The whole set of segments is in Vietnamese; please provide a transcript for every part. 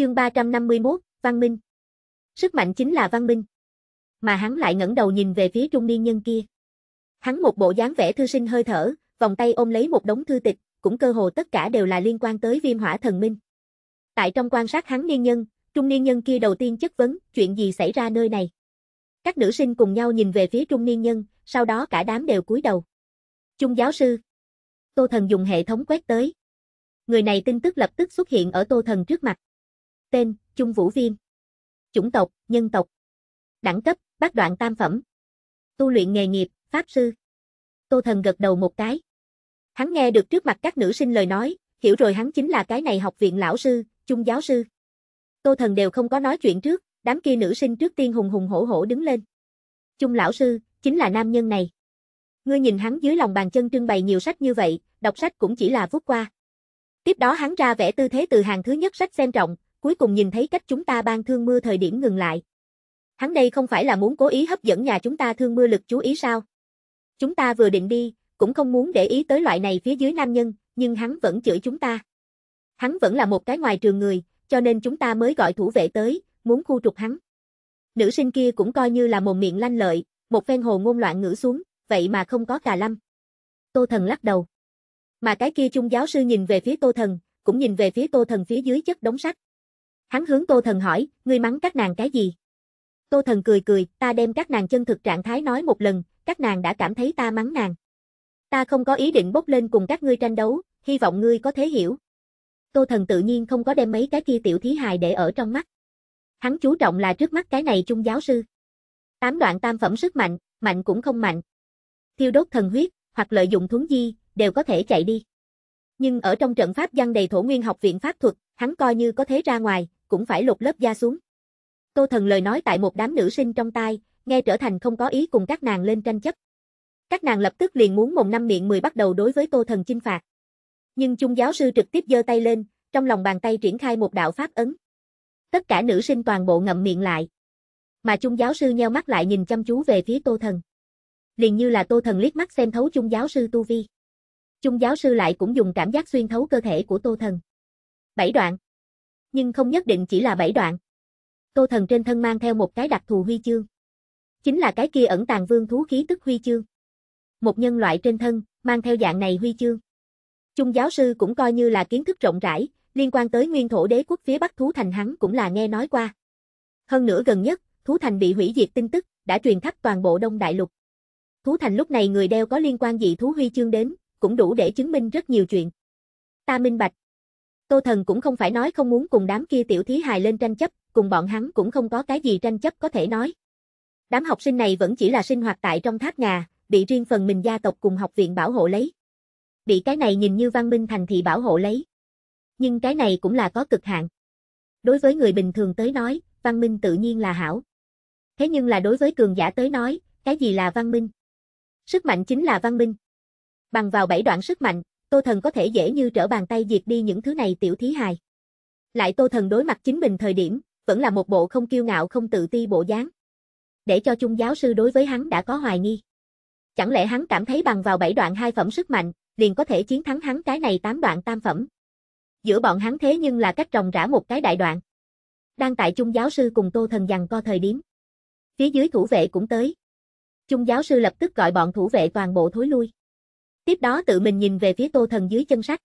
Chương 351, Văn Minh. Sức mạnh chính là Văn Minh. Mà hắn lại ngẩng đầu nhìn về phía trung niên nhân kia. Hắn một bộ dáng vẻ thư sinh hơi thở, vòng tay ôm lấy một đống thư tịch, cũng cơ hồ tất cả đều là liên quan tới viêm hỏa thần minh. Tại trong quan sát hắn niên nhân, trung niên nhân kia đầu tiên chất vấn, chuyện gì xảy ra nơi này. Các nữ sinh cùng nhau nhìn về phía trung niên nhân, sau đó cả đám đều cúi đầu. Trung giáo sư. Tô thần dùng hệ thống quét tới. Người này tin tức lập tức xuất hiện ở tô thần trước mặt. Tên, Trung Vũ Viêm. Chủng tộc, nhân tộc. Đẳng cấp, bát đoạn tam phẩm. Tu luyện nghề nghiệp, Pháp Sư. Tô Thần gật đầu một cái. Hắn nghe được trước mặt các nữ sinh lời nói, hiểu rồi hắn chính là cái này học viện lão sư, trung giáo sư. Tô Thần đều không có nói chuyện trước, đám kia nữ sinh trước tiên hùng hùng hổ hổ đứng lên. Trung lão sư, chính là nam nhân này. Ngươi nhìn hắn dưới lòng bàn chân trưng bày nhiều sách như vậy, đọc sách cũng chỉ là vút qua. Tiếp đó hắn ra vẽ tư thế từ hàng thứ nhất sách xem trọng, cuối cùng nhìn thấy cách chúng ta ban thương mưa thời điểm ngừng lại. Hắn đây không phải là muốn cố ý hấp dẫn nhà chúng ta thương mưa lực chú ý sao? Chúng ta vừa định đi, cũng không muốn để ý tới loại này phía dưới nam nhân, nhưng hắn vẫn chửi chúng ta. Hắn vẫn là một cái ngoài trường người, cho nên chúng ta mới gọi thủ vệ tới, muốn khu trục hắn. Nữ sinh kia cũng coi như là mồm miệng lanh lợi, một phen hồ ngôn loạn ngữ xuống, vậy mà không có cà lâm. Tô Thần lắc đầu. Mà cái kia trung giáo sư nhìn về phía Tô Thần, cũng nhìn về phía Tô Thần phía dưới chất đống sách. Hắn hướng Tô Thần hỏi, ngươi mắng các nàng cái gì? Tô Thần cười cười, ta đem các nàng chân thực trạng thái nói một lần, các nàng đã cảm thấy ta mắng nàng. Ta không có ý định bốc lên cùng các ngươi tranh đấu, hy vọng ngươi có thể hiểu. Tô Thần tự nhiên không có đem mấy cái kia tiểu thí hài để ở trong mắt. Hắn chú trọng là trước mắt cái này trung giáo sư. Tám đoạn tam phẩm sức mạnh, mạnh cũng không mạnh. Thiêu đốt thần huyết, hoặc lợi dụng thuấn di, đều có thể chạy đi. Nhưng ở trong trận pháp giăng đầy thổ nguyên học viện pháp thuật, hắn coi như có thế ra ngoài, cũng phải lột lớp da xuống. Tô Thần lời nói tại một đám nữ sinh trong tai, nghe trở thành không có ý cùng các nàng lên tranh chấp. Các nàng lập tức liền muốn mồm năm miệng mười bắt đầu đối với Tô Thần chinh phạt. Nhưng Chung giáo sư trực tiếp giơ tay lên, trong lòng bàn tay triển khai một đạo pháp ấn. Tất cả nữ sinh toàn bộ ngậm miệng lại. Mà Chung giáo sư nheo mắt lại nhìn chăm chú về phía Tô Thần. Liền như là Tô Thần liếc mắt xem thấu Chung giáo sư tu vi. Chung giáo sư lại cũng dùng cảm giác xuyên thấu cơ thể của Tô Thần. 7 đoạn nhưng không nhất định chỉ là bảy đoạn. Tô Thần trên thân mang theo một cái đặc thù huy chương. Chính là cái kia ẩn tàng vương thú khí tức huy chương. Một nhân loại trên thân, mang theo dạng này huy chương. Trung giáo sư cũng coi như là kiến thức rộng rãi, liên quan tới nguyên thổ đế quốc phía Bắc Thú Thành hắn cũng là nghe nói qua. Hơn nữa gần nhất, Thú Thành bị hủy diệt tin tức, đã truyền khắp toàn bộ Đông Đại Lục. Thú Thành lúc này người đeo có liên quan dị thú huy chương đến, cũng đủ để chứng minh rất nhiều chuyện. Ta minh bạch, Tô Thần cũng không phải nói không muốn cùng đám kia tiểu thí hài lên tranh chấp, cùng bọn hắn cũng không có cái gì tranh chấp có thể nói. Đám học sinh này vẫn chỉ là sinh hoạt tại trong tháp ngà, bị riêng phần mình gia tộc cùng học viện bảo hộ lấy. Bị cái này nhìn như văn minh thành thị bảo hộ lấy. Nhưng cái này cũng là có cực hạn. Đối với người bình thường tới nói, văn minh tự nhiên là hảo. Thế nhưng là đối với cường giả tới nói, cái gì là văn minh? Sức mạnh chính là văn minh. Bằng vào bảy đoạn sức mạnh, Tô Thần có thể dễ như trở bàn tay diệt đi những thứ này tiểu thí hài. Lại Tô Thần đối mặt chính mình thời điểm, vẫn là một bộ không kiêu ngạo không tự ti bộ dáng. Để cho chung giáo sư đối với hắn đã có hoài nghi. Chẳng lẽ hắn cảm thấy bằng vào bảy đoạn hai phẩm sức mạnh, liền có thể chiến thắng hắn cái này tám đoạn tam phẩm. Giữa bọn hắn thế nhưng là cách rồng rã một cái đại đoạn. Đang tại chung giáo sư cùng Tô Thần dằn co thời điểm. Phía dưới thủ vệ cũng tới. Chung giáo sư lập tức gọi bọn thủ vệ toàn bộ thối lui. Tiếp đó tự mình nhìn về phía tô thần dưới chân sách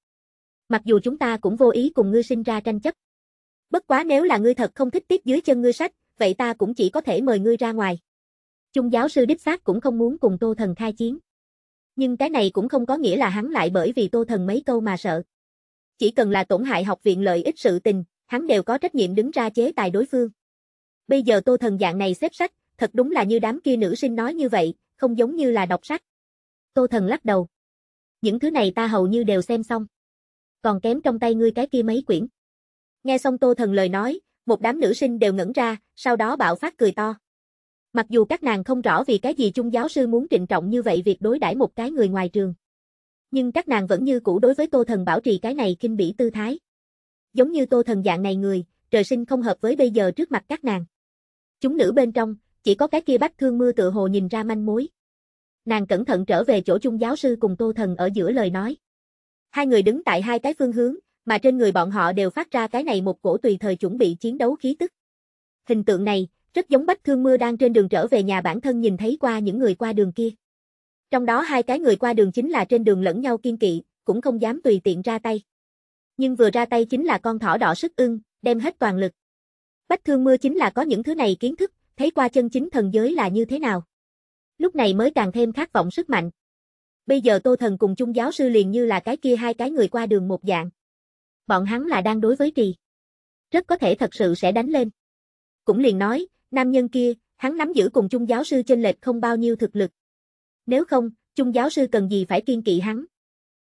Mặc dù chúng ta cũng vô ý cùng ngươi sinh ra tranh chấp. Bất quá nếu là ngươi thật không thích tiếp dưới chân ngươi sách, vậy ta cũng chỉ có thể mời ngươi ra ngoài. Trung giáo sư đích xác cũng không muốn cùng tô thần khai chiến. Nhưng cái này cũng không có nghĩa là hắn lại bởi vì tô thần mấy câu mà sợ. Chỉ cần là tổn hại học viện lợi ích sự tình, hắn đều có trách nhiệm đứng ra chế tài đối phương. Bây giờ tô thần dạng này xếp sách, thật đúng là như đám kia nữ sinh nói như vậy, không giống như là đọc sách. Tô thần lắc đầu những thứ này ta hầu như đều xem xong. Còn kém trong tay ngươi cái kia mấy quyển. Nghe xong Tô Thần lời nói, một đám nữ sinh đều ngẩn ra, sau đó bạo phát cười to. Mặc dù các nàng không rõ vì cái gì chung giáo sư muốn trịnh trọng như vậy việc đối đãi một cái người ngoài trường. Nhưng các nàng vẫn như cũ đối với Tô Thần bảo trì cái này kinh bỉ tư thái. Giống như Tô Thần dạng này người, trời sinh không hợp với bây giờ trước mặt các nàng. Chúng nữ bên trong, chỉ có cái kia bách thương mưa tựa hồ nhìn ra manh mối nàng cẩn thận trở về chỗ chung giáo sư cùng Tô Thần ở giữa lời nói. Hai người đứng tại hai cái phương hướng, mà trên người bọn họ đều phát ra cái này một cổ tùy thời chuẩn bị chiến đấu khí tức. Hình tượng này, rất giống Bách Thương Mưa đang trên đường trở về nhà bản thân nhìn thấy qua những người qua đường kia. Trong đó hai cái người qua đường chính là trên đường lẫn nhau kiên kỵ, cũng không dám tùy tiện ra tay. Nhưng vừa ra tay chính là con thỏ đỏ sức ưng, đem hết toàn lực. Bách Thương Mưa chính là có những thứ này kiến thức, thấy qua chân chính thần giới là như thế nào lúc này mới càng thêm khát vọng sức mạnh. Bây giờ Tô Thần cùng chung giáo sư liền như là cái kia hai cái người qua đường một dạng. Bọn hắn là đang đối với trì. Rất có thể thật sự sẽ đánh lên. Cũng liền nói, nam nhân kia, hắn nắm giữ cùng chung giáo sư trên lệch không bao nhiêu thực lực. Nếu không, chung giáo sư cần gì phải kiên kỵ hắn.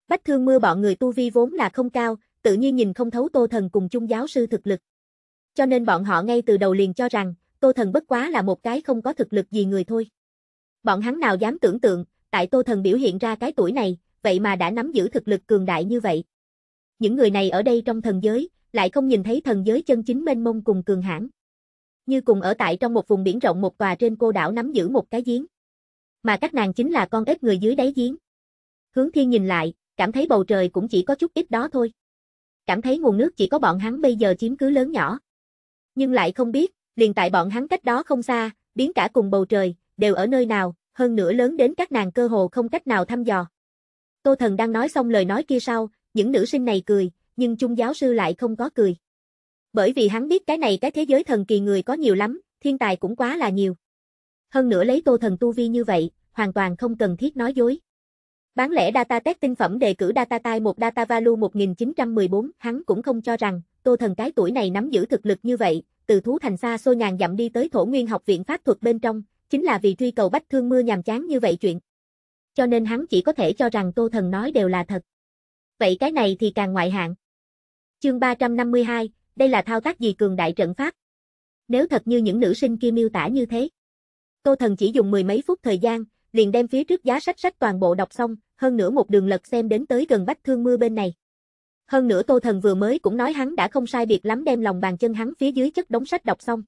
Bách thương mưa bọn người tu vi vốn là không cao, tự nhiên nhìn không thấu Tô Thần cùng chung giáo sư thực lực. Cho nên bọn họ ngay từ đầu liền cho rằng, Tô Thần bất quá là một cái không có thực lực gì người thôi. Bọn hắn nào dám tưởng tượng, tại Tô Thần biểu hiện ra cái tuổi này, vậy mà đã nắm giữ thực lực cường đại như vậy. Những người này ở đây trong thần giới, lại không nhìn thấy thần giới chân chính mênh mông cùng cường hãn. Như cùng ở tại trong một vùng biển rộng một tòa trên cô đảo nắm giữ một cái giếng. Mà các nàng chính là con ếch người dưới đáy giếng. Hướng Thiên nhìn lại, cảm thấy bầu trời cũng chỉ có chút ít đó thôi. Cảm thấy nguồn nước chỉ có bọn hắn bây giờ chiếm cứ lớn nhỏ. Nhưng lại không biết, liền tại bọn hắn cách đó không xa, biến cả cùng bầu trời, đều ở nơi nào, hơn nữa lớn đến các nàng cơ hồ không cách nào thăm dò. Tô Thần đang nói xong lời nói kia sau, những nữ sinh này cười, nhưng Trung giáo sư lại không có cười. Bởi vì hắn biết cái này cái thế giới thần kỳ người có nhiều lắm, thiên tài cũng quá là nhiều. Hơn nữa lấy Tô Thần tu vi như vậy, hoàn toàn không cần thiết nói dối. Bán lẻ data test tinh phẩm đề cử data tai một data value 1914, hắn cũng không cho rằng, Tô Thần cái tuổi này nắm giữ thực lực như vậy, từ thú thành xa xôi ngàn dặm đi tới thổ nguyên học viện pháp thuật bên trong, chính là vì truy cầu bách thương mưa nhàm chán như vậy chuyện. Cho nên hắn chỉ có thể cho rằng Tô Thần nói đều là thật. Vậy cái này thì càng ngoại hạng. Chương 352, đây là thao tác gì cường đại trận pháp? Nếu thật như những nữ sinh kia miêu tả như thế. Tô Thần chỉ dùng mười mấy phút thời gian, liền đem phía trước giá sách sách toàn bộ đọc xong, hơn nữa một đường lật xem đến tới gần bách thương mưa bên này. Hơn nữa Tô Thần vừa mới cũng nói hắn đã không sai biệt lắm đem lòng bàn chân hắn phía dưới chất đống sách đọc xong.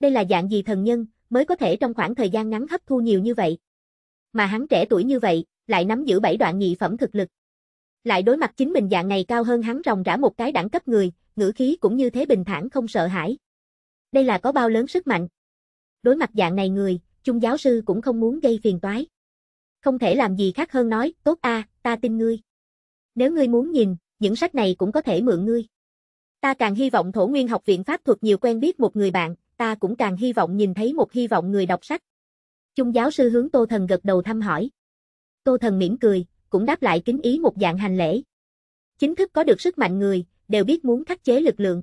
Đây là dạng gì thần nhân, mới có thể trong khoảng thời gian ngắn hấp thu nhiều như vậy. Mà hắn trẻ tuổi như vậy, lại nắm giữ bảy đoạn nhị phẩm thực lực. Lại đối mặt chính mình dạng này cao hơn hắn ròng rã một cái đẳng cấp người, ngữ khí cũng như thế bình thản không sợ hãi. Đây là có bao lớn sức mạnh. Đối mặt dạng này người, trung giáo sư cũng không muốn gây phiền toái. Không thể làm gì khác hơn nói, tốt a, ta tin ngươi. Nếu ngươi muốn nhìn, những sách này cũng có thể mượn ngươi. Ta càng hy vọng Thổ Nguyên học viện pháp thuật nhiều quen biết một người bạn, ta cũng càng hy vọng nhìn thấy một hy vọng người đọc sách. Chung giáo sư hướng Tô Thần gật đầu thăm hỏi. Tô Thần mỉm cười, cũng đáp lại kính ý một dạng hành lễ. Chính thức có được sức mạnh người, đều biết muốn khắc chế lực lượng.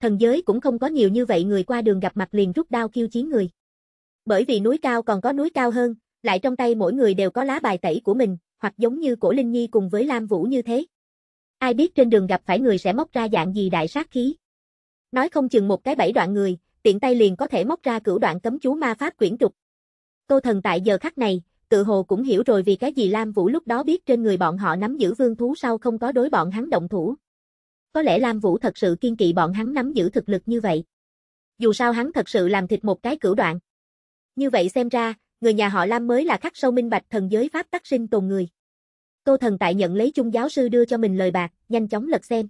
Thần giới cũng không có nhiều như vậy người qua đường gặp mặt liền rút đao kiêu chiến người. Bởi vì núi cao còn có núi cao hơn, lại trong tay mỗi người đều có lá bài tẩy của mình, hoặc giống như cổ Linh Nhi cùng với Lam Vũ như thế. Ai biết trên đường gặp phải người sẽ móc ra dạng gì đại sát khí. Nói không chừng một cái bảy đoạn người, tiện tay liền có thể móc ra cửu đoạn cấm chú ma pháp quyển trục. Tô thần tại giờ khắc này, tự hồ cũng hiểu rồi vì cái gì Lam Vũ lúc đó biết trên người bọn họ nắm giữ vương thú sau không có đối bọn hắn động thủ. Có lẽ Lam Vũ thật sự kiên kỵ bọn hắn nắm giữ thực lực như vậy. Dù sao hắn thật sự làm thịt một cái cửu đoạn. Như vậy xem ra, người nhà họ Lam mới là khắc sâu minh bạch thần giới pháp tắc sinh tồn người. Tô thần tại nhận lấy chung giáo sư đưa cho mình lời bạc, nhanh chóng lật xem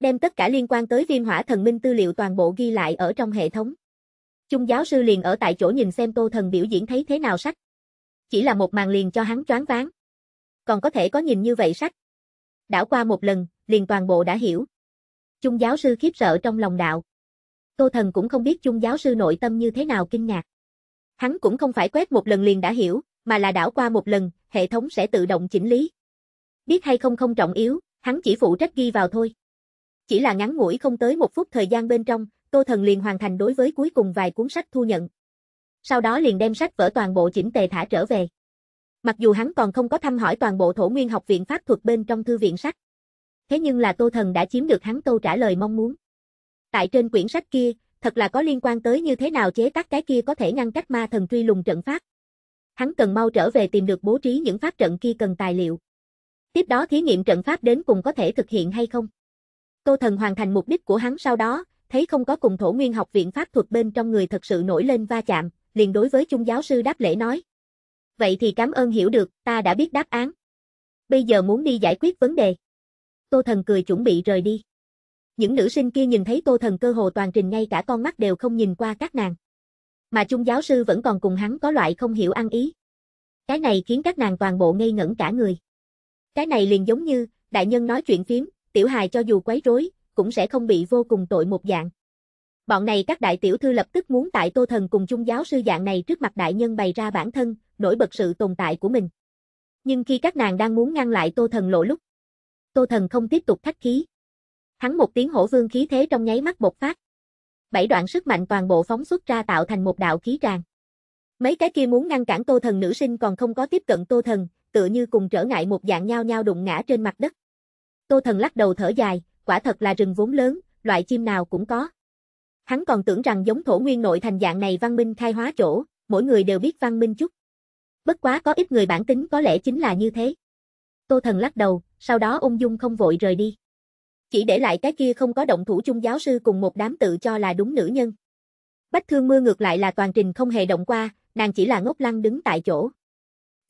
đem tất cả liên quan tới viêm hỏa thần minh tư liệu toàn bộ ghi lại ở trong hệ thống. Chung giáo sư liền ở tại chỗ nhìn xem tô thần biểu diễn thấy thế nào sách. Chỉ là một màn liền cho hắn choáng váng. Còn có thể có nhìn như vậy sách. Đảo qua một lần, liền toàn bộ đã hiểu. Chung giáo sư khiếp sợ trong lòng đạo. Tô thần cũng không biết chung giáo sư nội tâm như thế nào kinh ngạc. Hắn cũng không phải quét một lần liền đã hiểu, mà là đảo qua một lần, hệ thống sẽ tự động chỉnh lý. Biết hay không không trọng yếu, hắn chỉ phụ trách ghi vào thôi. Chỉ là ngắn ngủi không tới một phút thời gian bên trong, Tô Thần liền hoàn thành đối với cuối cùng vài cuốn sách thu nhận. Sau đó liền đem sách vở toàn bộ chỉnh tề thả trở về. Mặc dù hắn còn không có thăm hỏi toàn bộ thổ nguyên học viện pháp thuật bên trong thư viện sách. Thế nhưng là Tô Thần đã chiếm được hắn câu trả lời mong muốn. Tại trên quyển sách kia, thật là có liên quan tới như thế nào chế tác cái kia có thể ngăn cách ma thần truy lùng trận pháp. Hắn cần mau trở về tìm được bố trí những pháp trận kia cần tài liệu. Tiếp đó thí nghiệm trận pháp đến cùng có thể thực hiện hay không. Tô Thần hoàn thành mục đích của hắn sau đó, thấy không có cùng thổ nguyên học viện pháp thuật bên trong người thật sự nổi lên va chạm, liền đối với chung giáo sư đáp lễ nói. Vậy thì cảm ơn hiểu được, ta đã biết đáp án. Bây giờ muốn đi giải quyết vấn đề. Tô Thần cười chuẩn bị rời đi. Những nữ sinh kia nhìn thấy Tô Thần cơ hồ toàn trình ngay cả con mắt đều không nhìn qua các nàng. Mà chung giáo sư vẫn còn cùng hắn có loại không hiểu ăn ý. Cái này khiến các nàng toàn bộ ngây ngẩn cả người. Cái này liền giống như, đại nhân nói chuyện phím, tiểu hài cho dù quấy rối, cũng sẽ không bị vô cùng tội một dạng. Bọn này các đại tiểu thư lập tức muốn tại Tô Thần cùng chung giáo sư dạng này trước mặt đại nhân bày ra bản thân, nổi bật sự tồn tại của mình. Nhưng khi các nàng đang muốn ngăn lại Tô Thần lộ lúc, Tô Thần không tiếp tục thách khí. Hắn một tiếng hổ vương khí thế trong nháy mắt bộc phát. Bảy đoạn sức mạnh toàn bộ phóng xuất ra tạo thành một đạo khí tràng. Mấy cái kia muốn ngăn cản Tô Thần nữ sinh còn không có tiếp cận Tô Thần, tựa như cùng trở ngại một dạng nhau nhau đụng ngã trên mặt đất. Tô Thần lắc đầu thở dài, quả thật là rừng vốn lớn, loại chim nào cũng có. Hắn còn tưởng rằng giống thổ nguyên nội thành dạng này văn minh khai hóa chỗ, mỗi người đều biết văn minh chút. Bất quá có ít người bản tính có lẽ chính là như thế. Tô Thần lắc đầu, sau đó ung dung không vội rời đi. Chỉ để lại cái kia không có động thủ chung giáo sư cùng một đám tự cho là đúng nữ nhân. Bách Thương Mưa ngược lại là toàn trình không hề động qua, nàng chỉ là ngốc lăng đứng tại chỗ.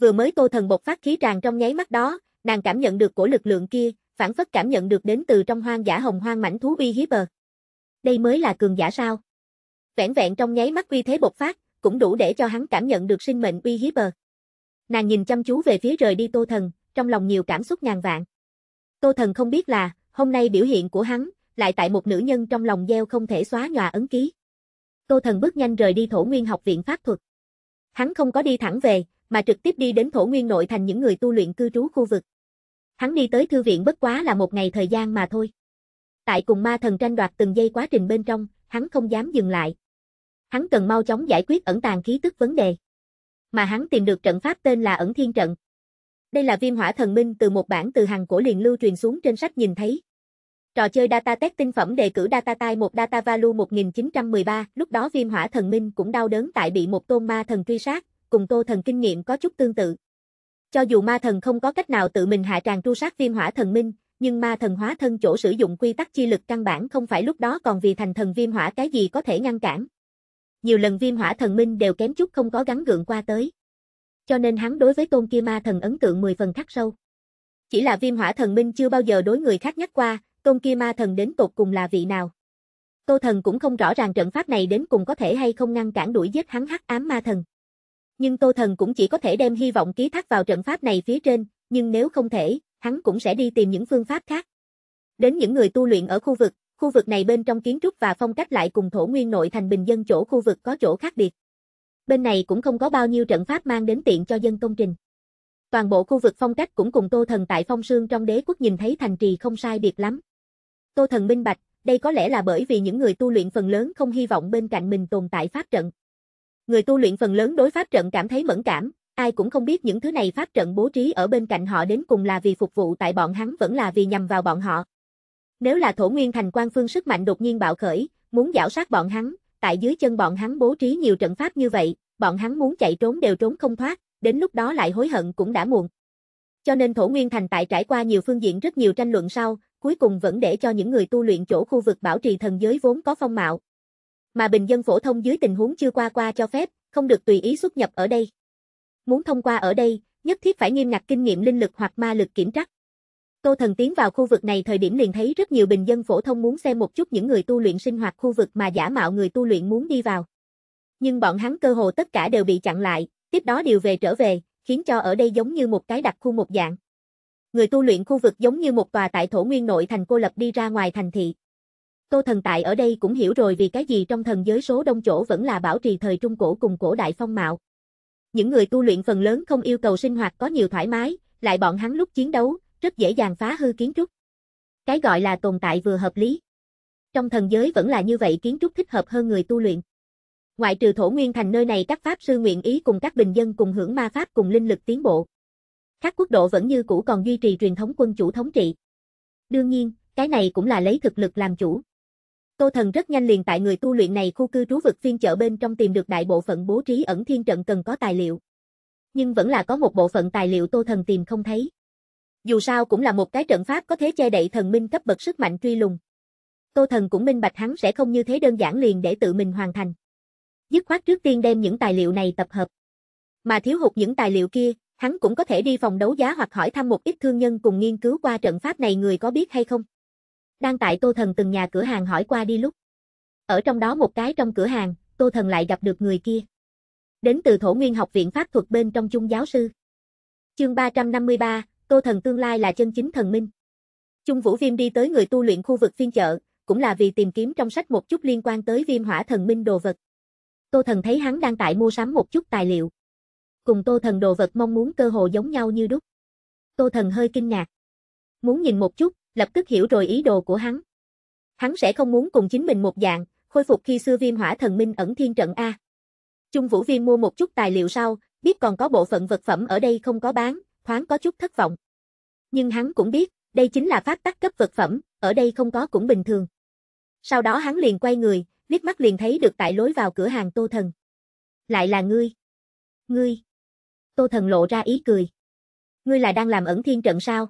Vừa mới Tô Thần bộc phát khí tràn trong nháy mắt đó, nàng cảm nhận được của lực lượng kia, phản phất cảm nhận được đến từ trong hoang dã hồng hoang mảnh thú uy hiếp bờ. Đây mới là cường giả sao? Vẹn vẹn trong nháy mắt uy thế bộc phát, cũng đủ để cho hắn cảm nhận được sinh mệnh uy hiếp bờ. Nàng nhìn chăm chú về phía rời đi Tô Thần, trong lòng nhiều cảm xúc ngàn vạn. Tô Thần không biết là, hôm nay biểu hiện của hắn, lại tại một nữ nhân trong lòng gieo không thể xóa nhòa ấn ký. Tô Thần bước nhanh rời đi Thổ Nguyên học viện pháp thuật. Hắn không có đi thẳng về, mà trực tiếp đi đến Thổ Nguyên nội thành những người tu luyện cư trú khu vực. Hắn đi tới thư viện bất quá là một ngày thời gian mà thôi. Tại cùng ma thần tranh đoạt từng giây quá trình bên trong, hắn không dám dừng lại. Hắn cần mau chóng giải quyết ẩn tàng khí tức vấn đề. Mà hắn tìm được trận pháp tên là ẩn thiên trận. Đây là viêm hỏa thần minh từ một bản từ hàng cổ liền lưu truyền xuống trên sách nhìn thấy. Trò chơi data test tinh phẩm đề cử data tai một data value 1913, lúc đó viêm hỏa thần minh cũng đau đớn tại bị một tôn ma thần truy sát, cùng tô thần kinh nghiệm có chút tương tự. Cho dù ma thần không có cách nào tự mình hạ tràng tru sát viêm hỏa thần minh, nhưng ma thần hóa thân chỗ sử dụng quy tắc chi lực căn bản không phải lúc đó còn vì thành thần viêm hỏa cái gì có thể ngăn cản. Nhiều lần viêm hỏa thần minh đều kém chút không có gắn gượng qua tới. Cho nên hắn đối với tôn kia ma thần ấn tượng 10 phần khắc sâu. Chỉ là viêm hỏa thần minh chưa bao giờ đối người khác nhắc qua, tôn kia ma thần đến tột cùng là vị nào. Tô thần cũng không rõ ràng trận pháp này đến cùng có thể hay không ngăn cản đuổi giết hắn hắc ám ma thần. Nhưng Tô Thần cũng chỉ có thể đem hy vọng ký thác vào trận pháp này phía trên, nhưng nếu không thể, hắn cũng sẽ đi tìm những phương pháp khác. Đến những người tu luyện ở khu vực, khu vực này bên trong kiến trúc và phong cách lại cùng thổ nguyên nội thành bình dân chỗ khu vực có chỗ khác biệt. Bên này cũng không có bao nhiêu trận pháp mang đến tiện cho dân công trình. Toàn bộ khu vực phong cách cũng cùng Tô Thần tại phong sương trong đế quốc nhìn thấy thành trì không sai biệt lắm. Tô Thần minh bạch, đây có lẽ là bởi vì những người tu luyện phần lớn không hy vọng bên cạnh mình tồn tại pháp trận, Người tu luyện phần lớn đối pháp trận cảm thấy mẫn cảm, ai cũng không biết những thứ này pháp trận bố trí ở bên cạnh họ đến cùng là vì phục vụ tại bọn hắn vẫn là vì nhằm vào bọn họ. Nếu là thổ nguyên thành quan phương sức mạnh đột nhiên bạo khởi, muốn giảo sát bọn hắn, tại dưới chân bọn hắn bố trí nhiều trận pháp như vậy, bọn hắn muốn chạy trốn đều trốn không thoát, đến lúc đó lại hối hận cũng đã muộn. Cho nên thổ nguyên thành tại trải qua nhiều phương diện rất nhiều tranh luận sau, cuối cùng vẫn để cho những người tu luyện chỗ khu vực bảo trì thần giới vốn có phong mạo, mà bình dân phổ thông dưới tình huống chưa qua qua cho phép, không được tùy ý xuất nhập ở đây. Muốn thông qua ở đây, nhất thiết phải nghiêm ngặt kinh nghiệm linh lực hoặc ma lực kiểm trắc. Tô Thần tiến vào khu vực này thời điểm liền thấy rất nhiều bình dân phổ thông muốn xem một chút những người tu luyện sinh hoạt khu vực mà giả mạo người tu luyện muốn đi vào. Nhưng bọn hắn cơ hồ tất cả đều bị chặn lại, tiếp đó đều về trở về, khiến cho ở đây giống như một cái đặc khu một dạng. Người tu luyện khu vực giống như một tòa tại thổ nguyên nội thành cô lập đi ra ngoài thành thị. Tô Thần Tại ở đây cũng hiểu rồi vì cái gì trong thần giới số đông chỗ vẫn là bảo trì thời Trung Cổ cùng cổ đại phong mạo. Những người tu luyện phần lớn không yêu cầu sinh hoạt có nhiều thoải mái, lại bọn hắn lúc chiến đấu, rất dễ dàng phá hư kiến trúc. Cái gọi là tồn tại vừa hợp lý. Trong thần giới vẫn là như vậy kiến trúc thích hợp hơn người tu luyện. Ngoại trừ thổ nguyên thành nơi này các pháp sư nguyện ý cùng các bình dân cùng hưởng ma pháp cùng linh lực tiến bộ. Các quốc độ vẫn như cũ còn duy trì truyền thống quân chủ thống trị. Đương nhiên, cái này cũng là lấy thực lực làm chủ. Tô Thần rất nhanh liền tại người tu luyện này khu cư trú vực phiên chợ bên trong tìm được đại bộ phận bố trí ẩn thiên trận cần có tài liệu. Nhưng vẫn là có một bộ phận tài liệu Tô Thần tìm không thấy. Dù sao cũng là một cái trận pháp có thế che đậy thần minh cấp bậc sức mạnh truy lùng. Tô Thần cũng minh bạch hắn sẽ không như thế đơn giản liền để tự mình hoàn thành. Dứt khoát trước tiên đem những tài liệu này tập hợp. Mà thiếu hụt những tài liệu kia, hắn cũng có thể đi phòng đấu giá hoặc hỏi thăm một ít thương nhân cùng nghiên cứu qua trận pháp này người có biết hay không. Đang tại Tô Thần từng nhà cửa hàng hỏi qua đi lúc. Ở trong đó một cái trong cửa hàng, Tô Thần lại gặp được người kia. Đến từ Thổ Nguyên Học viện Pháp thuật bên trong chung giáo sư. Chương 353, Tô Thần tương lai là chân chính thần minh. Chung Vũ Viêm đi tới người tu luyện khu vực phiên chợ, cũng là vì tìm kiếm trong sách một chút liên quan tới viêm hỏa thần minh đồ vật. Tô Thần thấy hắn đang tại mua sắm một chút tài liệu. Cùng Tô Thần đồ vật mong muốn cơ hồ giống nhau như đúc. Tô Thần hơi kinh ngạc. Muốn nhìn một chút, lập tức hiểu rồi ý đồ của hắn. Hắn sẽ không muốn cùng chính mình một dạng, khôi phục khi xưa viêm hỏa thần minh ẩn thiên trận A. Trung Vũ Viêm mua một chút tài liệu sau, biết còn có bộ phận vật phẩm ở đây không có bán, thoáng có chút thất vọng. Nhưng hắn cũng biết, đây chính là pháp tắc cấp vật phẩm, ở đây không có cũng bình thường. Sau đó hắn liền quay người, liếc mắt liền thấy được tại lối vào cửa hàng Tô Thần. Lại là ngươi. Ngươi. Tô Thần lộ ra ý cười. Ngươi là đang làm ẩn thiên trận sao?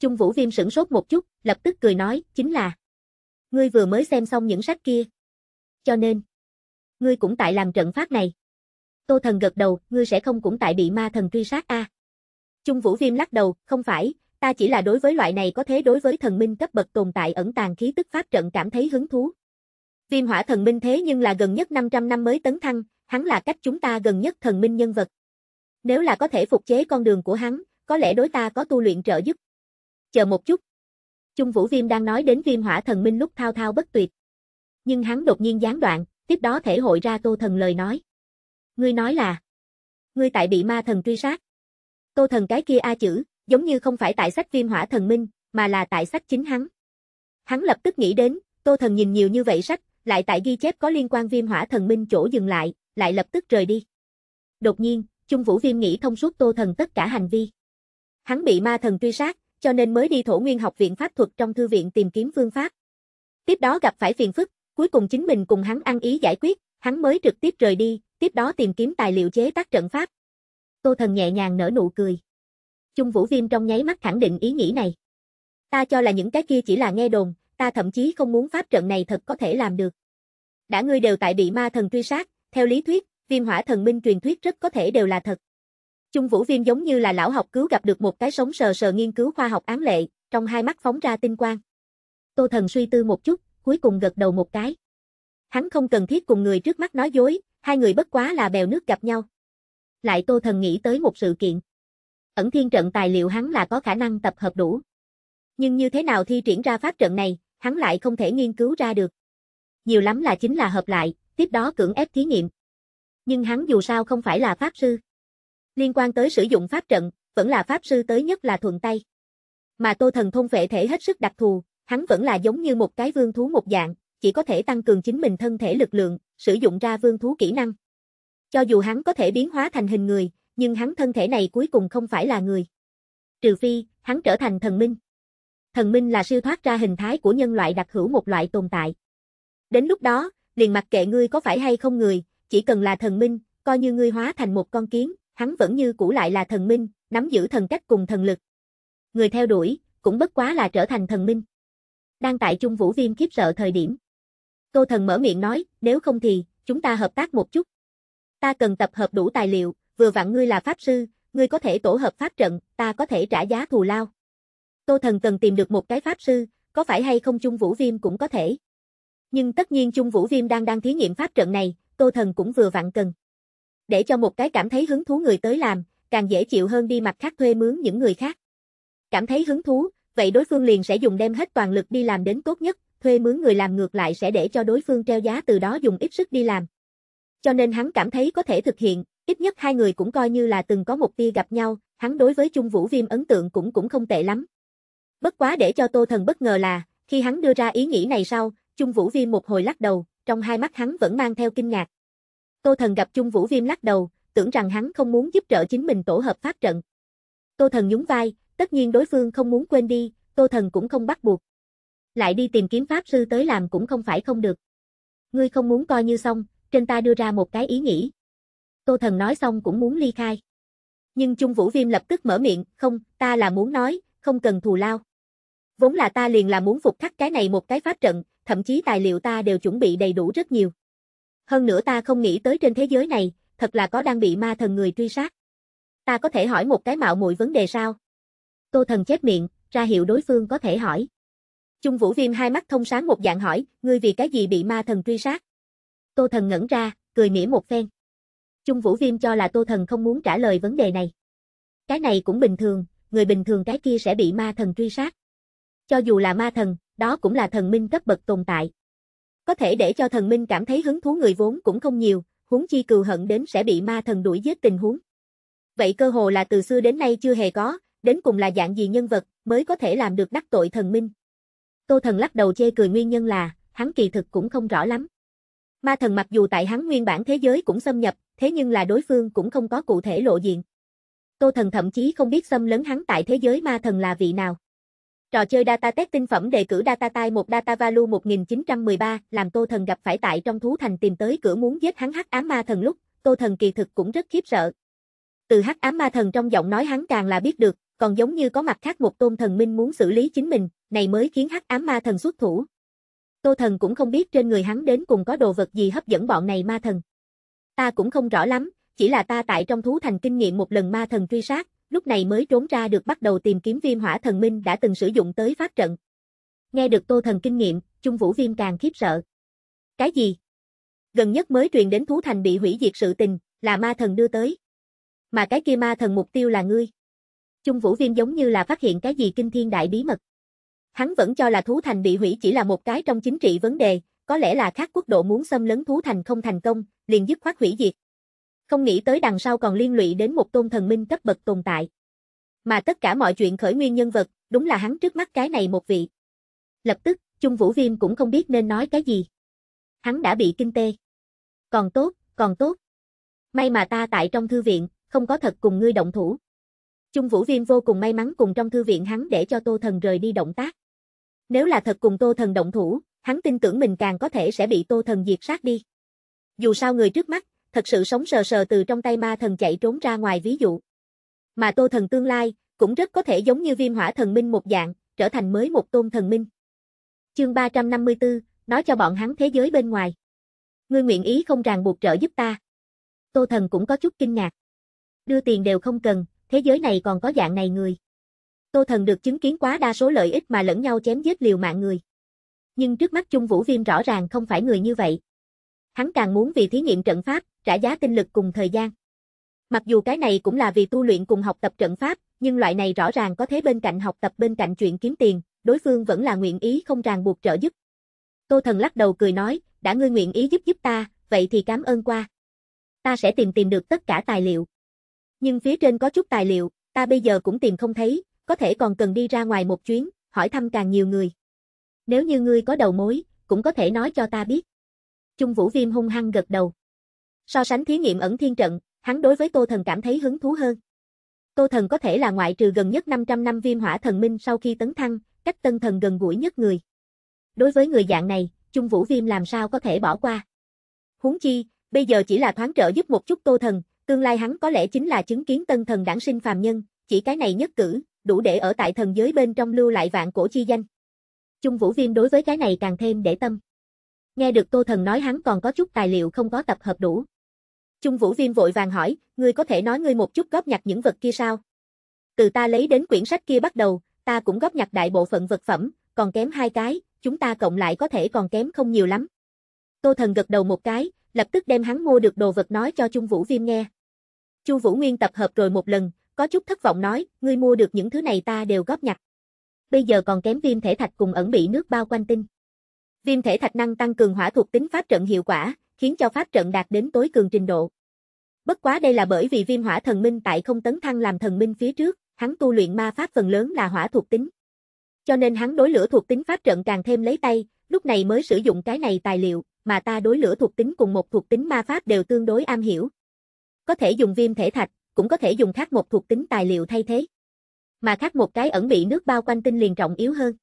Trung Vũ Viêm sửng sốt một chút, lập tức cười nói, chính là. Ngươi vừa mới xem xong những sách kia. Cho nên, ngươi cũng tại làm trận pháp này. Tô thần gật đầu, ngươi sẽ không cũng tại bị ma thần truy sát a. À. Chung Vũ Viêm lắc đầu, không phải, ta chỉ là đối với loại này có thế đối với thần minh cấp bậc tồn tại ẩn tàng khí tức pháp trận cảm thấy hứng thú. Viêm hỏa thần minh thế nhưng là gần nhất 500 năm mới tấn thăng, hắn là cách chúng ta gần nhất thần minh nhân vật. Nếu là có thể phục chế con đường của hắn, có lẽ đối ta có tu luyện trợ giúp. Chờ một chút. trung Vũ Viêm đang nói đến viêm hỏa thần minh lúc thao thao bất tuyệt. Nhưng hắn đột nhiên gián đoạn, tiếp đó thể hội ra Tô Thần lời nói. Ngươi nói là, ngươi tại bị ma thần truy sát. Tô Thần cái kia A chữ, giống như không phải tại sách viêm hỏa thần minh, mà là tại sách chính hắn. Hắn lập tức nghĩ đến, Tô Thần nhìn nhiều như vậy sách, lại tại ghi chép có liên quan viêm hỏa thần minh chỗ dừng lại, lại lập tức rời đi. Đột nhiên, Trung Vũ Viêm nghĩ thông suốt Tô Thần tất cả hành vi. Hắn bị ma thần truy sát, cho nên mới đi thổ nguyên học viện pháp thuật trong thư viện tìm kiếm phương pháp. Tiếp đó gặp phải phiền phức, cuối cùng chính mình cùng hắn ăn ý giải quyết, hắn mới trực tiếp rời đi, tiếp đó tìm kiếm tài liệu chế tác trận pháp. Tô Thần nhẹ nhàng nở nụ cười. Trung Vũ Viêm trong nháy mắt khẳng định ý nghĩ này. Ta cho là những cái kia chỉ là nghe đồn, ta thậm chí không muốn pháp trận này thật có thể làm được. Đã ngươi đều tại bị ma thần truy sát, theo lý thuyết, viêm hỏa thần minh truyền thuyết rất có thể đều là thật. Trung Vũ Viêm giống như là lão học cứu gặp được một cái sống sờ sờ nghiên cứu khoa học án lệ, trong hai mắt phóng ra tinh quang. Tô Thần suy tư một chút, cuối cùng gật đầu một cái. Hắn không cần thiết cùng người trước mắt nói dối, hai người bất quá là bèo nước gặp nhau. Lại Tô Thần nghĩ tới một sự kiện. Ẩn thiên trận tài liệu hắn là có khả năng tập hợp đủ. Nhưng như thế nào thi triển ra pháp trận này, hắn lại không thể nghiên cứu ra được. Nhiều lắm là chính là hợp lại, tiếp đó cưỡng ép thí nghiệm. Nhưng hắn dù sao không phải là pháp sư. Liên quan tới sử dụng pháp trận, vẫn là pháp sư tới nhất là thuận tay. Mà Tô Thần thông vệ thể hết sức đặc thù, hắn vẫn là giống như một cái vương thú một dạng, chỉ có thể tăng cường chính mình thân thể lực lượng, sử dụng ra vương thú kỹ năng. Cho dù hắn có thể biến hóa thành hình người, nhưng hắn thân thể này cuối cùng không phải là người. Trừ phi, hắn trở thành thần minh. Thần minh là siêu thoát ra hình thái của nhân loại đặc hữu một loại tồn tại. Đến lúc đó, liền mặc kệ ngươi có phải hay không người, chỉ cần là thần minh, coi như ngươi hóa thành một con kiến, hắn vẫn như cũ lại là thần minh, nắm giữ thần cách cùng thần lực. Người theo đuổi, cũng bất quá là trở thành thần minh. Đang tại Trung Vũ Viêm khiếp sợ thời điểm. Tô thần mở miệng nói, nếu không thì, chúng ta hợp tác một chút. Ta cần tập hợp đủ tài liệu, vừa vặn ngươi là pháp sư, ngươi có thể tổ hợp pháp trận, ta có thể trả giá thù lao. Tô thần cần tìm được một cái pháp sư, có phải hay không Trung Vũ Viêm cũng có thể. Nhưng tất nhiên Trung Vũ Viêm đang đang thí nghiệm pháp trận này, Tô thần cũng vừa vặn cần để cho một cái cảm thấy hứng thú người tới làm, càng dễ chịu hơn đi mặt khác thuê mướn những người khác. Cảm thấy hứng thú, vậy đối phương liền sẽ dùng đem hết toàn lực đi làm đến tốt nhất, thuê mướn người làm ngược lại sẽ để cho đối phương treo giá từ đó dùng ít sức đi làm. Cho nên hắn cảm thấy có thể thực hiện, ít nhất hai người cũng coi như là từng có một tia gặp nhau, hắn đối với Trung Vũ Viêm ấn tượng cũng cũng không tệ lắm. Bất quá để cho Tô Thần bất ngờ là, khi hắn đưa ra ý nghĩ này sau, Trung Vũ Viêm một hồi lắc đầu, trong hai mắt hắn vẫn mang theo kinh ngạc. Tô Thần gặp Chung Vũ Viêm lắc đầu, tưởng rằng hắn không muốn giúp trợ chính mình tổ hợp phát trận. Tô Thần nhún vai, tất nhiên đối phương không muốn quên đi, Tô Thần cũng không bắt buộc. Lại đi tìm kiếm pháp sư tới làm cũng không phải không được. Ngươi không muốn coi như xong, trên ta đưa ra một cái ý nghĩ. Tô Thần nói xong cũng muốn ly khai. Nhưng Chung Vũ Viêm lập tức mở miệng, không, ta là muốn nói, không cần thù lao. Vốn là ta liền là muốn phục khắc cái này một cái pháp trận, thậm chí tài liệu ta đều chuẩn bị đầy đủ rất nhiều. Hơn nữa ta không nghĩ tới trên thế giới này, thật là có đang bị ma thần người truy sát. Ta có thể hỏi một cái mạo muội vấn đề sao? Tô thần chép miệng, ra hiệu đối phương có thể hỏi. Trung Vũ Viêm hai mắt thông sáng một dạng hỏi, ngươi vì cái gì bị ma thần truy sát? Tô thần ngẩn ra, cười mỉa một phen. Trung Vũ Viêm cho là Tô thần không muốn trả lời vấn đề này. Cái này cũng bình thường, người bình thường cái kia sẽ bị ma thần truy sát. Cho dù là ma thần, đó cũng là thần minh cấp bậc tồn tại. Có thể để cho thần minh cảm thấy hứng thú người vốn cũng không nhiều, huống chi cừu hận đến sẽ bị ma thần đuổi giết tình huống. Vậy cơ hồ là từ xưa đến nay chưa hề có, đến cùng là dạng gì nhân vật mới có thể làm được đắc tội thần minh. Tô thần lắc đầu chê cười nguyên nhân là, hắn kỳ thực cũng không rõ lắm. Ma thần mặc dù tại hắn nguyên bản thế giới cũng xâm nhập, thế nhưng là đối phương cũng không có cụ thể lộ diện. Tô thần thậm chí không biết xâm lấn hắn tại thế giới ma thần là vị nào. Trò chơi data test tinh phẩm đề cử data tai một data value 1913, làm Tô Thần gặp phải tại trong thú thành tìm tới cửa muốn giết hắn hắc ám ma thần lúc, Tô Thần kỳ thực cũng rất khiếp sợ. Từ hắc ám ma thần trong giọng nói hắn càng là biết được, còn giống như có mặt khác một tôn thần minh muốn xử lý chính mình, này mới khiến hắc ám ma thần xuất thủ. Tô Thần cũng không biết trên người hắn đến cùng có đồ vật gì hấp dẫn bọn này ma thần. Ta cũng không rõ lắm, chỉ là ta tại trong thú thành kinh nghiệm một lần ma thần truy sát, lúc này mới trốn ra được bắt đầu tìm kiếm viêm hỏa thần minh đã từng sử dụng tới phát trận. Nghe được Tô Thần kinh nghiệm, Trung Vũ Viêm càng khiếp sợ. Cái gì? Gần nhất mới truyền đến Thú Thành bị hủy diệt sự tình, là ma thần đưa tới. Mà cái kia ma thần mục tiêu là ngươi. Trung Vũ Viêm giống như là phát hiện cái gì kinh thiên đại bí mật. Hắn vẫn cho là Thú Thành bị hủy chỉ là một cái trong chính trị vấn đề, có lẽ là khác quốc độ muốn xâm lấn Thú Thành không thành công, liền dứt khoát hủy diệt, không nghĩ tới đằng sau còn liên lụy đến một tôn thần minh cấp bậc tồn tại. Mà tất cả mọi chuyện khởi nguyên nhân vật, đúng là hắn trước mắt cái này một vị. Lập tức, Trung Vũ Viêm cũng không biết nên nói cái gì. Hắn đã bị kinh tê. Còn tốt, còn tốt. May mà ta tại trong thư viện, không có thật cùng ngươi động thủ. Trung Vũ Viêm vô cùng may mắn cùng trong thư viện hắn để cho Tô Thần rời đi động tác. Nếu là thật cùng Tô Thần động thủ, hắn tin tưởng mình càng có thể sẽ bị Tô Thần diệt sát đi. Dù sao người trước mắt, thật sự sống sờ sờ từ trong tay ma thần chạy trốn ra ngoài ví dụ. Mà Tô Thần tương lai, cũng rất có thể giống như viêm hỏa thần minh một dạng, trở thành mới một tôn thần minh. Chương 354, nói cho bọn hắn thế giới bên ngoài. Ngươi nguyện ý không ràng buộc trợ giúp ta. Tô Thần cũng có chút kinh ngạc. Đưa tiền đều không cần, thế giới này còn có dạng này người. Tô Thần được chứng kiến quá đa số lợi ích mà lẫn nhau chém giết liều mạng người. Nhưng trước mắt Trung Vũ Viêm rõ ràng không phải người như vậy. Hắn càng muốn vì thí nghiệm trận pháp, trả giá tinh lực cùng thời gian. Mặc dù cái này cũng là vì tu luyện cùng học tập trận pháp, nhưng loại này rõ ràng có thế bên cạnh học tập bên cạnh chuyện kiếm tiền, đối phương vẫn là nguyện ý không ràng buộc trợ giúp. Tô Thần lắc đầu cười nói, đã ngươi nguyện ý giúp giúp ta, vậy thì cảm ơn qua. Ta sẽ tìm tìm được tất cả tài liệu. Nhưng phía trên có chút tài liệu, ta bây giờ cũng tìm không thấy, có thể còn cần đi ra ngoài một chuyến, hỏi thăm càng nhiều người. Nếu như ngươi có đầu mối, cũng có thể nói cho ta biết. Trung Vũ Viêm hung hăng gật đầu. So sánh thí nghiệm ẩn thiên trận, hắn đối với Tô Thần cảm thấy hứng thú hơn. Tô Thần có thể là ngoại trừ gần nhất 500 năm viêm hỏa thần minh sau khi tấn thăng, cách tân thần gần gũi nhất người. Đối với người dạng này, Trung Vũ Viêm làm sao có thể bỏ qua. Huống chi, bây giờ chỉ là thoáng trợ giúp một chút Tô Thần, tương lai hắn có lẽ chính là chứng kiến tân thần đản sinh phàm nhân, chỉ cái này nhất cử, đủ để ở tại thần giới bên trong lưu lại vạn cổ chi danh. Trung Vũ Viêm đối với cái này càng thêm để tâm. Nghe được Tô Thần nói hắn còn có chút tài liệu không có tập hợp đủ. Trung Vũ Viêm vội vàng hỏi, ngươi có thể nói ngươi một chút góp nhặt những vật kia sao? Từ ta lấy đến quyển sách kia bắt đầu, ta cũng góp nhặt đại bộ phận vật phẩm, còn kém hai cái, chúng ta cộng lại có thể còn kém không nhiều lắm. Tô Thần gật đầu một cái, lập tức đem hắn mua được đồ vật nói cho Trung Vũ Viêm nghe. Chu Vũ Nguyên tập hợp rồi một lần, có chút thất vọng nói, ngươi mua được những thứ này ta đều góp nhặt. Bây giờ còn kém viêm thể thạch cùng ẩn bị nước bao quanh tinh. Viêm thể thạch năng tăng cường hỏa thuộc tính pháp trận hiệu quả, khiến cho pháp trận đạt đến tối cường trình độ. Bất quá đây là bởi vì viêm hỏa thần minh tại không tấn thăng làm thần minh phía trước, hắn tu luyện ma pháp phần lớn là hỏa thuộc tính. Cho nên hắn đối lửa thuộc tính pháp trận càng thêm lấy tay, lúc này mới sử dụng cái này tài liệu, mà ta đối lửa thuộc tính cùng một thuộc tính ma pháp đều tương đối am hiểu. Có thể dùng viêm thể thạch, cũng có thể dùng khác một thuộc tính tài liệu thay thế. Mà khác một cái ẩn bị nước bao quanh tinh liền trọng yếu hơn.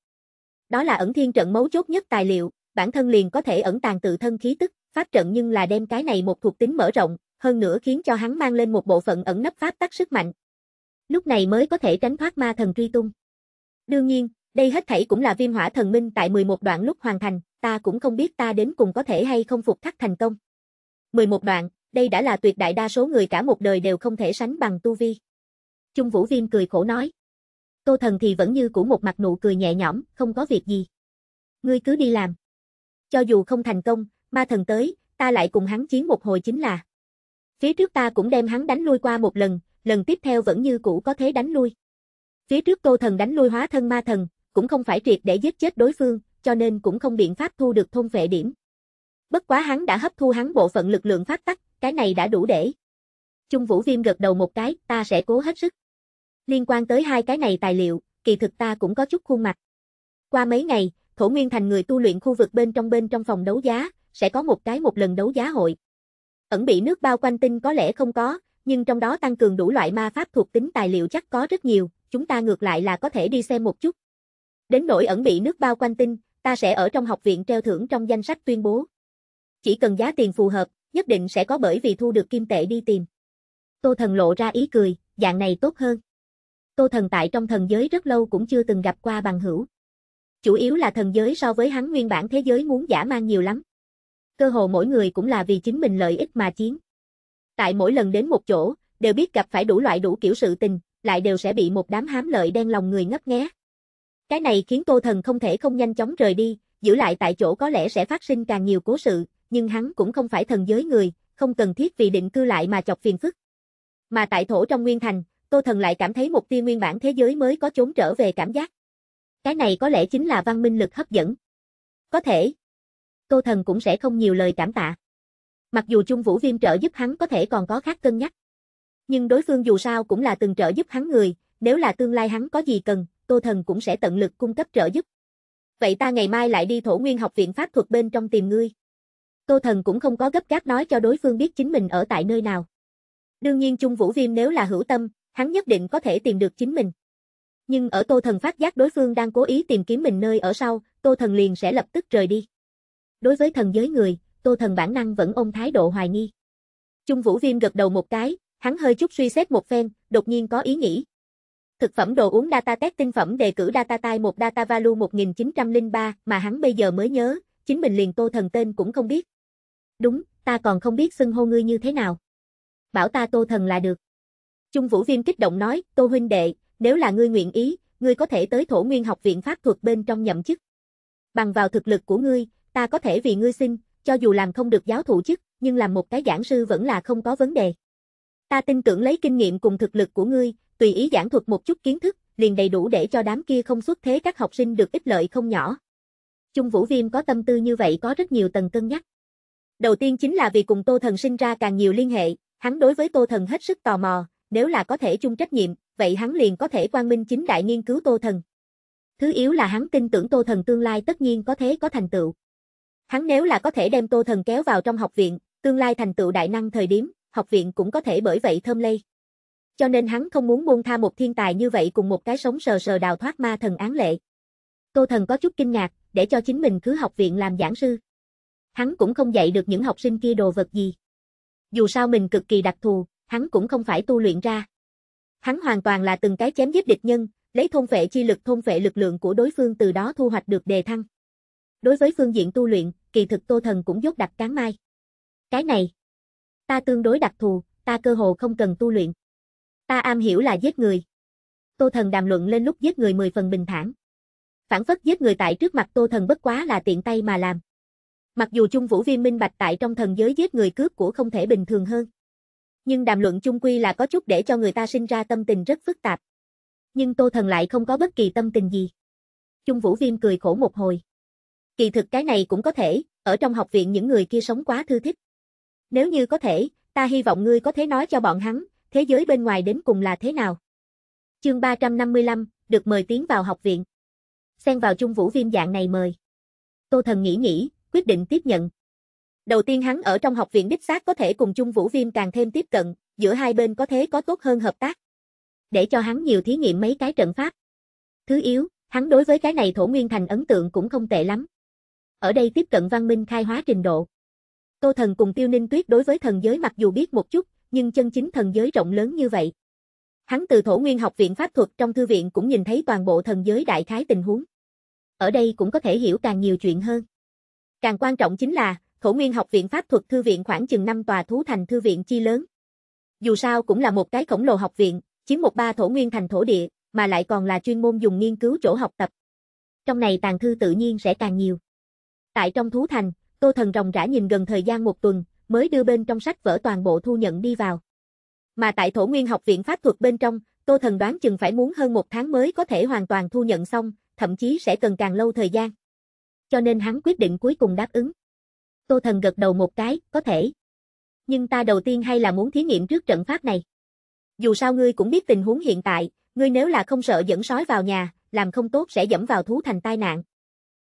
Đó là ẩn thiên trận mấu chốt nhất tài liệu, bản thân liền có thể ẩn tàng tự thân khí tức pháp trận nhưng là đem cái này một thuộc tính mở rộng, hơn nữa khiến cho hắn mang lên một bộ phận ẩn nấp pháp tắc sức mạnh. Lúc này mới có thể tránh thoát ma thần truy tung. Đương nhiên, đây hết thảy cũng là viêm hỏa thần minh tại 11 đoạn lúc hoàn thành, ta cũng không biết ta đến cùng có thể hay không phục khắc thành công. 11 đoạn, đây đã là tuyệt đại đa số người cả một đời đều không thể sánh bằng tu vi. Trung Vũ Viêm cười khổ nói. Tô Thần thì vẫn như cũ một mặt nụ cười nhẹ nhõm, không có việc gì. Ngươi cứ đi làm. Cho dù không thành công, ma thần tới, ta lại cùng hắn chiến một hồi chính là. Phía trước ta cũng đem hắn đánh lui qua một lần, lần tiếp theo vẫn như cũ có thế đánh lui. Phía trước Tô Thần đánh lui hóa thân ma thần, cũng không phải triệt để giết chết đối phương, cho nên cũng không biện pháp thu được thôn vệ điểm. Bất quá hắn đã hấp thu hắn bộ phận lực lượng phát tắc, cái này đã đủ để. Trung Vũ Viêm gật đầu một cái, ta sẽ cố hết sức. Liên quan tới hai cái này tài liệu, kỳ thực ta cũng có chút khuôn mặt. Qua mấy ngày, Thổ Nguyên Thành người tu luyện khu vực bên trong bên trong phòng đấu giá, sẽ có một cái một lần đấu giá hội. Ẩn bị nước bao quanh tinh có lẽ không có, nhưng trong đó tăng cường đủ loại ma pháp thuộc tính tài liệu chắc có rất nhiều, chúng ta ngược lại là có thể đi xem một chút. Đến nỗi ẩn bị nước bao quanh tinh, ta sẽ ở trong học viện treo thưởng trong danh sách tuyên bố. Chỉ cần giá tiền phù hợp, nhất định sẽ có bởi vì thu được kim tệ đi tìm. Tô Thần lộ ra ý cười, dạng này tốt hơn. Tô Thần tại trong thần giới rất lâu cũng chưa từng gặp qua bằng hữu. Chủ yếu là thần giới so với hắn nguyên bản thế giới muốn giả mang nhiều lắm cơ hồ mỗi người cũng là vì chính mình lợi ích mà chiến. Tại mỗi lần đến một chỗ, đều biết gặp phải đủ loại đủ kiểu sự tình, lại đều sẽ bị một đám hám lợi đen lòng người ngấp nghé. Cái này khiến Tô Thần không thể không nhanh chóng rời đi, giữ lại tại chỗ có lẽ sẽ phát sinh càng nhiều cố sự, nhưng hắn cũng không phải thần giới người, không cần thiết vì định cư lại mà chọc phiền phức. Mà tại thổ trong nguyên thành, Tô Thần lại cảm thấy một tia nguyên bản thế giới mới có chốn trở về cảm giác. Cái này có lẽ chính là văn minh lực hấp dẫn. Có thể, Tô Thần cũng sẽ không nhiều lời cảm tạ. Mặc dù Trung Vũ Viêm trợ giúp hắn có thể còn có khác cân nhắc. Nhưng đối phương dù sao cũng là từng trợ giúp hắn người, nếu là tương lai hắn có gì cần, Tô Thần cũng sẽ tận lực cung cấp trợ giúp. Vậy ta ngày mai lại đi Thổ Nguyên học viện pháp thuật bên trong tìm ngươi. Tô Thần cũng không có gấp gáp nói cho đối phương biết chính mình ở tại nơi nào. Đương nhiên Trung Vũ Viêm nếu là hữu tâm, hắn nhất định có thể tìm được chính mình. Nhưng ở Tô Thần phát giác đối phương đang cố ý tìm kiếm mình nơi ở sau, Tô Thần liền sẽ lập tức rời đi đối với thần giới người, Tô Thần bản năng vẫn ôm thái độ hoài nghi. Trung Vũ Viêm gật đầu một cái, hắn hơi chút suy xét một phen, đột nhiên có ý nghĩ. Thực phẩm đồ uống data test tinh phẩm đề cử data tai một data value 1903 mà hắn bây giờ mới nhớ, chính mình liền Tô Thần tên cũng không biết. Đúng, ta còn không biết xưng hô ngươi như thế nào. Bảo ta Tô Thần là được. Trung Vũ Viêm kích động nói, Tô huynh đệ, nếu là ngươi nguyện ý, ngươi có thể tới Thổ Nguyên học viện pháp thuật bên trong nhậm chức. Bằng vào thực lực của ngươi, ta có thể vì ngươi xin, cho dù làm không được giáo thụ chức, nhưng làm một cái giảng sư vẫn là không có vấn đề. Ta tin tưởng lấy kinh nghiệm cùng thực lực của ngươi, tùy ý giảng thuật một chút kiến thức, liền đầy đủ để cho đám kia không xuất thế các học sinh được ích lợi không nhỏ. Trung Vũ Viêm có tâm tư như vậy có rất nhiều tầng cân nhắc. Đầu tiên chính là vì cùng Tô Thần sinh ra càng nhiều liên hệ, hắn đối với Tô Thần hết sức tò mò, nếu là có thể chung trách nhiệm, vậy hắn liền có thể quan minh chính đại nghiên cứu Tô Thần. Thứ yếu là hắn tin tưởng Tô Thần tương lai tất nhiên có thế có thành tựu. Hắn nếu là có thể đem Tô Thần kéo vào trong học viện, tương lai thành tựu đại năng thời điểm, học viện cũng có thể bởi vậy thơm lây. Cho nên hắn không muốn buông tha một thiên tài như vậy cùng một cái sống sờ sờ đào thoát ma thần án lệ. Tô Thần có chút kinh ngạc, để cho chính mình cứ học viện làm giảng sư. Hắn cũng không dạy được những học sinh kia đồ vật gì. Dù sao mình cực kỳ đặc thù, hắn cũng không phải tu luyện ra. Hắn hoàn toàn là từng cái chém giết địch nhân, lấy thôn vệ chi lực thôn vệ lực lượng của đối phương từ đó thu hoạch được đề thăng. Đối với phương diện tu luyện, kỳ thực Tô Thần cũng dốt đặt cán mai. Cái này, ta tương đối đặc thù, ta cơ hồ không cần tu luyện. Ta am hiểu là giết người. Tô Thần đàm luận lên lúc giết người mười phần bình thản. Phản phất giết người tại trước mặt Tô Thần bất quá là tiện tay mà làm. Mặc dù Trung Vũ Viêm minh bạch tại trong thần giới giết người cướp của không thể bình thường hơn. Nhưng đàm luận chung quy là có chút để cho người ta sinh ra tâm tình rất phức tạp. Nhưng Tô Thần lại không có bất kỳ tâm tình gì. Trung Vũ Viêm cười khổ một hồi. Kỳ thực cái này cũng có thể, ở trong học viện những người kia sống quá thư thích. Nếu như có thể, ta hy vọng ngươi có thể nói cho bọn hắn, thế giới bên ngoài đến cùng là thế nào. Chương 355, được mời tiến vào học viện. Xen vào chung vũ viêm dạng này mời. Tô thần nghĩ nghĩ, quyết định tiếp nhận. Đầu tiên hắn ở trong học viện đích xác có thể cùng chung vũ viêm càng thêm tiếp cận, giữa hai bên có thế có tốt hơn hợp tác. Để cho hắn nhiều thí nghiệm mấy cái trận pháp. Thứ yếu, hắn đối với cái này thổ nguyên thành ấn tượng cũng không tệ lắm. Ở đây tiếp cận văn minh khai hóa trình độ. Tô Thần cùng Tiêu Ninh Tuyết đối với thần giới mặc dù biết một chút, nhưng chân chính thần giới rộng lớn như vậy. Hắn từ Thổ Nguyên học viện pháp thuật trong thư viện cũng nhìn thấy toàn bộ thần giới đại khái tình huống. Ở đây cũng có thể hiểu càng nhiều chuyện hơn. Càng quan trọng chính là, Thổ Nguyên học viện pháp thuật thư viện khoảng chừng 5 tòa thú thành thư viện chi lớn. Dù sao cũng là một cái khổng lồ học viện, chiếm một ba thổ nguyên thành thổ địa, mà lại còn là chuyên môn dùng nghiên cứu chỗ học tập. Trong này tàng thư tự nhiên sẽ càng nhiều. Tại trong thú thành, Tô Thần ròng rã nhìn gần thời gian một tuần, mới đưa bên trong sách vở toàn bộ thu nhận đi vào. Mà tại Thổ Nguyên học viện pháp thuật bên trong, Tô Thần đoán chừng phải muốn hơn một tháng mới có thể hoàn toàn thu nhận xong, thậm chí sẽ cần càng lâu thời gian. Cho nên hắn quyết định cuối cùng đáp ứng. Tô Thần gật đầu một cái, có thể. Nhưng ta đầu tiên hay là muốn thí nghiệm trước trận pháp này. Dù sao ngươi cũng biết tình huống hiện tại, ngươi nếu là không sợ dẫn sói vào nhà, làm không tốt sẽ dẫm vào thú thành tai nạn.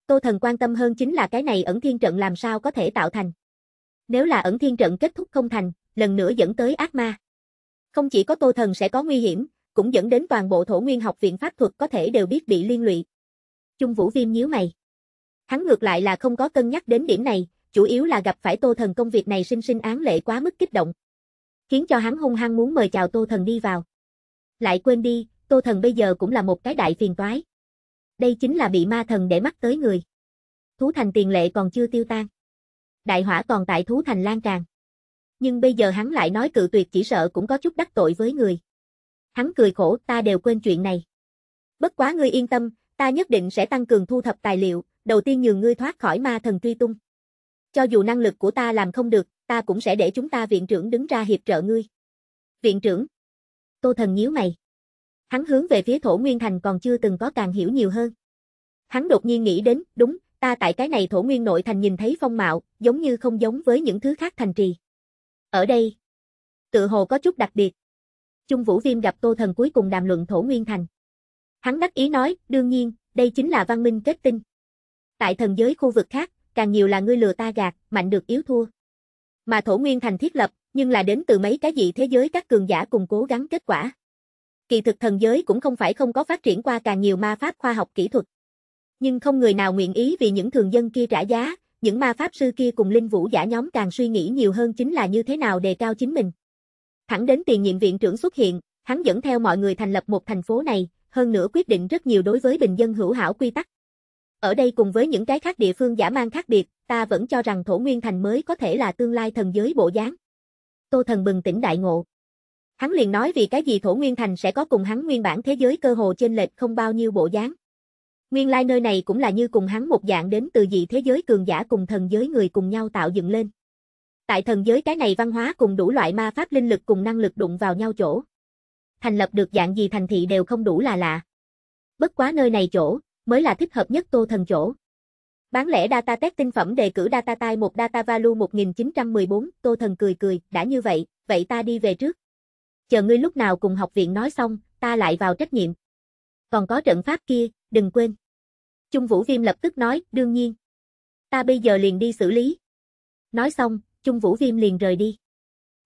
Tô Thần quan tâm hơn chính là cái này ẩn thiên trận làm sao có thể tạo thành. Nếu là ẩn thiên trận kết thúc không thành, lần nữa dẫn tới ác ma. Không chỉ có Tô Thần sẽ có nguy hiểm, cũng dẫn đến toàn bộ thổ nguyên học viện pháp thuật có thể đều biết bị liên lụy. Trung Vũ Viêm nhíu mày. Hắn ngược lại là không có cân nhắc đến điểm này, chủ yếu là gặp phải Tô Thần công việc này sinh sinh án lệ quá mức kích động. Khiến cho hắn hung hăng muốn mời chào Tô Thần đi vào. Lại quên đi, Tô Thần bây giờ cũng là một cái đại phiền toái. Đây chính là bị ma thần để mắt tới người. Thú thành tiền lệ còn chưa tiêu tan. Đại hỏa còn tại thú thành lan tràn. Nhưng bây giờ hắn lại nói cự tuyệt chỉ sợ cũng có chút đắc tội với người. Hắn cười khổ, ta đều quên chuyện này. Bất quá ngươi yên tâm, ta nhất định sẽ tăng cường thu thập tài liệu, đầu tiên nhường ngươi thoát khỏi ma thần truy tung. Cho dù năng lực của ta làm không được, ta cũng sẽ để chúng ta viện trưởng đứng ra hiệp trợ ngươi. Viện trưởng? Tô thần nhíu mày. Hắn hướng về phía thổ nguyên thành còn chưa từng có càng hiểu nhiều hơn. Hắn đột nhiên nghĩ đến, đúng, ta tại cái này thổ nguyên nội thành nhìn thấy phong mạo, giống như không giống với những thứ khác thành trì. Ở đây, tự hồ có chút đặc biệt. Trung Vũ Viêm gặp Tô Thần cuối cùng đàm luận thổ nguyên thành. Hắn đắc ý nói, đương nhiên, đây chính là văn minh kết tinh. Tại thần giới khu vực khác, càng nhiều là ngươi lừa ta gạt, mạnh được yếu thua. Mà thổ nguyên thành thiết lập, nhưng là đến từ mấy cái gì thế giới các cường giả cùng cố gắng kết quả. Kỳ thực thần giới cũng không phải không có phát triển qua càng nhiều ma pháp khoa học kỹ thuật. Nhưng không người nào nguyện ý vì những thường dân kia trả giá, những ma pháp sư kia cùng linh vũ giả nhóm càng suy nghĩ nhiều hơn chính là như thế nào đề cao chính mình. Thẳng đến tiền nhiệm viện trưởng xuất hiện, hắn dẫn theo mọi người thành lập một thành phố này, hơn nữa quyết định rất nhiều đối với bình dân hữu hảo quy tắc. Ở đây cùng với những cái khác địa phương giả mang khác biệt, ta vẫn cho rằng thổ nguyên thành mới có thể là tương lai thần giới bộ dáng. Tô thần bừng tỉnh đại ngộ. Hắn liền nói vì cái gì Thổ Nguyên Thành sẽ có cùng hắn nguyên bản thế giới cơ hồ trên lệch không bao nhiêu bộ dáng. Nguyên lai like nơi này cũng là như cùng hắn một dạng đến từ dị thế giới cường giả cùng thần giới người cùng nhau tạo dựng lên. Tại thần giới cái này văn hóa cùng đủ loại ma pháp linh lực cùng năng lực đụng vào nhau chỗ. Thành lập được dạng gì thành thị đều không đủ là lạ. Bất quá nơi này chỗ, mới là thích hợp nhất tô thần chỗ. Bán lẻ data test tinh phẩm đề cử data tai một data value 1914, tô thần cười cười, đã như vậy, vậy ta đi về trước chờ ngươi lúc nào cùng học viện nói xong, ta lại vào trách nhiệm. Còn có trận pháp kia, đừng quên. Trung Vũ Viêm lập tức nói, đương nhiên. Ta bây giờ liền đi xử lý. Nói xong, Trung Vũ Viêm liền rời đi.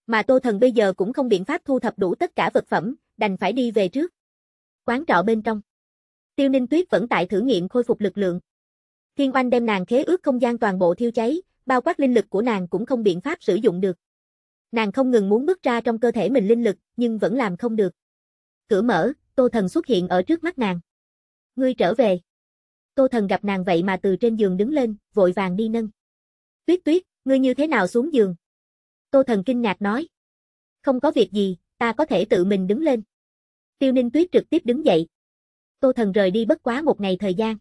Mà Tô Thần bây giờ cũng không biện pháp thu thập đủ tất cả vật phẩm, đành phải đi về trước. Quán trọ bên trong. Tiêu Ninh Tuyết vẫn tại thử nghiệm khôi phục lực lượng. Thiên Oanh đem nàng khế ước không gian toàn bộ thiêu cháy, bao quát linh lực của nàng cũng không biện pháp sử dụng được. Nàng không ngừng muốn bước ra trong cơ thể mình linh lực, nhưng vẫn làm không được. Cửa mở, Tô Thần xuất hiện ở trước mắt nàng. Ngươi trở về. Tô Thần gặp nàng vậy mà từ trên giường đứng lên, vội vàng đi nâng. Tuyết tuyết, ngươi như thế nào xuống giường? Tô Thần kinh ngạc nói. Không có việc gì, ta có thể tự mình đứng lên. Tiêu Ninh Tuyết trực tiếp đứng dậy. Tô Thần rời đi bất quá một ngày thời gian.